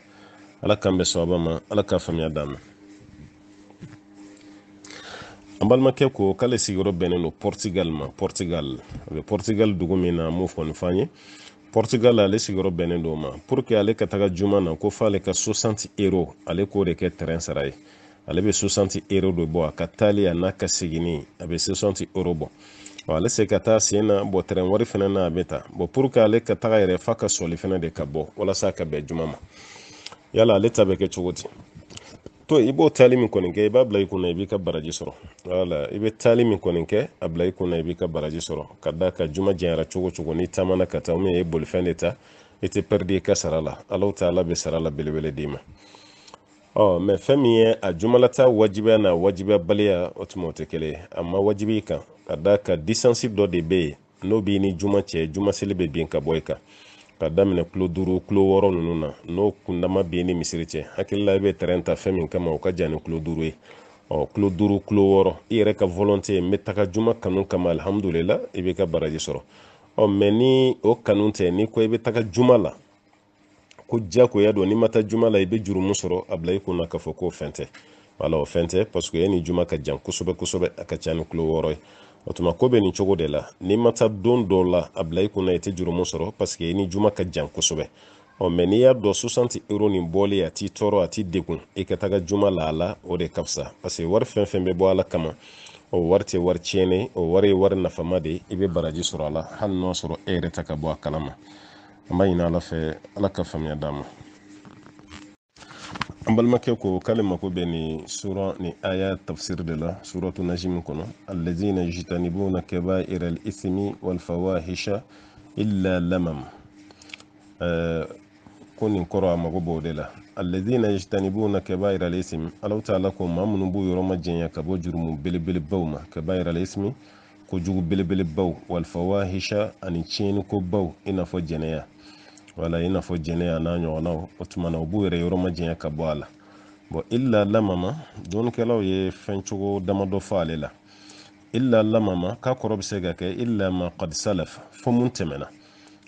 ala k'an bɛ sababa ma ala k'a faamuya d'an ma an balimakɛ ko k'ale sigiyɔrɔ bɛnnen don pɔrtugal ma pɔrtugal a bɛ pɔrtugal dugu min na an b'o fɔ nin f'an ye pɔrtugal ale sigiyɔrɔ bɛnnen don o ma pour que ale ka taga juma na ko f'ale ka 60 euro ale k'o de kɛ tɛrɛn sara ye ale be 60 euro de bɔ a ka taali a n'a ka segini a bɛ 60 euro bɔ wa ale se ka taa sen na bɔ tɛrɛn wari fɛnɛ na a bɛ ta bɔn pour que ale ka taga yɛrɛ fa ka sɔli fɛnɛ de ka bɔ walasa ka bɛn juma ma yala ale ta bɛ kɛ cogo di to i b'o taali min kɔni kɛ i b'a bila i kunna i b'i ka baraji sɔrɔ wala i bɛ taali min kɔni kɛ a bila i kunna i b'i ka baraji sɔrɔ ka da ka juma janyara cogo cogo n'i taamana ka taa ubiyɛn i ye bolifɛn de ta i tɛ pɛridi i ka sara la alaw ta ala bɛ sara la belebele d'i ma ɔ mɛ fɛn min ye a jumalata wajibiya n'a wajibiyabaliya o tuma o tɛ kelen ye a ma wajibi kan ka da ka disansi dɔ de bɛ yen n'o b'i ni juma cɛ jumaseli bɛ bin ka bɔ i kan ka daminɛ kulo duuru kulo wɔɔrɔ ninnu na n'o kundama b'i ni misiri cɛ hakili i bɛ tɛrɛn ta fɛn min kama o ka jan kulo duuru ye ɔ kulo duuru kulo wɔɔrɔ i yɛrɛ ka volonté n bɛ taga juma kanu kama alihamudulila i bɛ ka baraji sɔrɔ ɔ mɛ ni o kanu tɛ n'i ko i bɛ taga juma la ko jagoya don n'i ma taa juma la i bɛ juru sɔrɔ a bila i kunna k'a fɔ k'o fɛn tɛ wala o fɛn tɛ paseke e ni juma ka jan kosɛbɛ kosɛbɛ a ka ca ni kulo wɔɔrɔ ye o tuma ko bɛ nin cogo de la n'i ma taa don dɔw la a bila i kunna i tɛ juru mun sɔrɔ paseke e ni juma ka jan kosɛbɛ ɔ mɛ n'i y'a dɔn susanti euro nin bɔli a t'i tɔɔrɔ a t'i degun i ka taga juma la a la o de ka fisa paseke wari fɛn fɛn bɛ bɔ a kama o wari tɛ wari tiɲɛnen o wari ye wari nafama de ye i bɛ baraji sɔrɔ a la hali n'o sɔrɔ e yɛrɛ ta ka bɔ a kalama an b'a ɲini ala fɛ ala ka faamuya da ma an balimakɛ ko k'ale mako bɛ nin sura ni aya tafsir de la suratu najim kɔnɔ allazina yutanibuna kabaira alismi walfawahisha illa lamam eh, ko nin kɔrɔ a mago b'o de la allazina yajtanibuna kabaira alismi alahu taala ko ma minnu b'u yɔrɔ ma jɛnya ka bɔ jurumu belebelebaw ma kabaira alismi kojugu belebelebaw walfawahisha ani tiɲɛni tiɲɛnikobaw i n'a fɔ jɛnɛya wala i n'a fɔ jɛnɛ n'a ɲɔgɔnnaw o tuma na u b'u yɛrɛ yɔrɔ ma janya ka bɔ a la bɔn illa lamama dɔnnikɛlaw ye fɛn cogo damadɔ fɔ ale la illa lamama k'a kɔrɔ bɛ se ka kɛ illa ma qad salaf fo mun tɛmɛna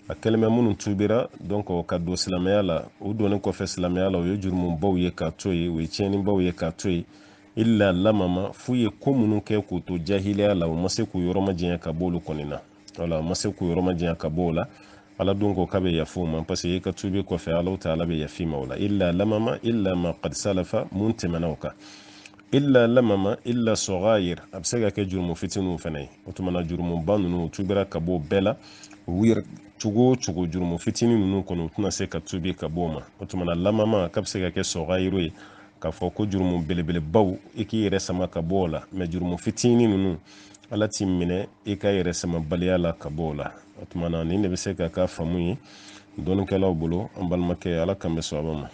a kɛlen bɛ minnu tubira donc ka don silamɛya la u donnen kɔfɛ silamɛya la u ye jurumubaw ye k'a to yen u ye tiɲɛnibaw ye k'a to yen illa lamama f'u ye ko minnu kɛ k'u to jahiliya la u ma se k'u yɔrɔ majanya ka bɔ olu kɔni na wala u ma se k'u yɔrɔ majanya ka bɔ o la ala dunko ka be yafo ma parce i ka tuubi kɔfɛ alaw taala be yafima o la illa lamama illa ma qad salafa mun tɛmɛnaw kan illa lamama illa sɔgayir a be se ka kɛ jurumu fitiniw fɛnɛ ye o tumana jurumuba nunu tubira ka b'o bɛɛ la u cogo cogo jurumu fitini nunu kɔni u tɛna se ka tubi ka b'o ma o tumana lamama ka be se ka kɛ sɔgayiro ye k'a fɔ ko jurumu belebelebaw i k'i yɛrɛ sama ka bɔ la mɛ jurumu fitini nunu ala t'i minɛ i ka yɛrɛ samabaliya la ka bɔ la atumana tumana nin de bɛ se ka k'a faamu ye dɔnnikɛlaw bolo an balimakɛ ala kan bɛ sɔn ma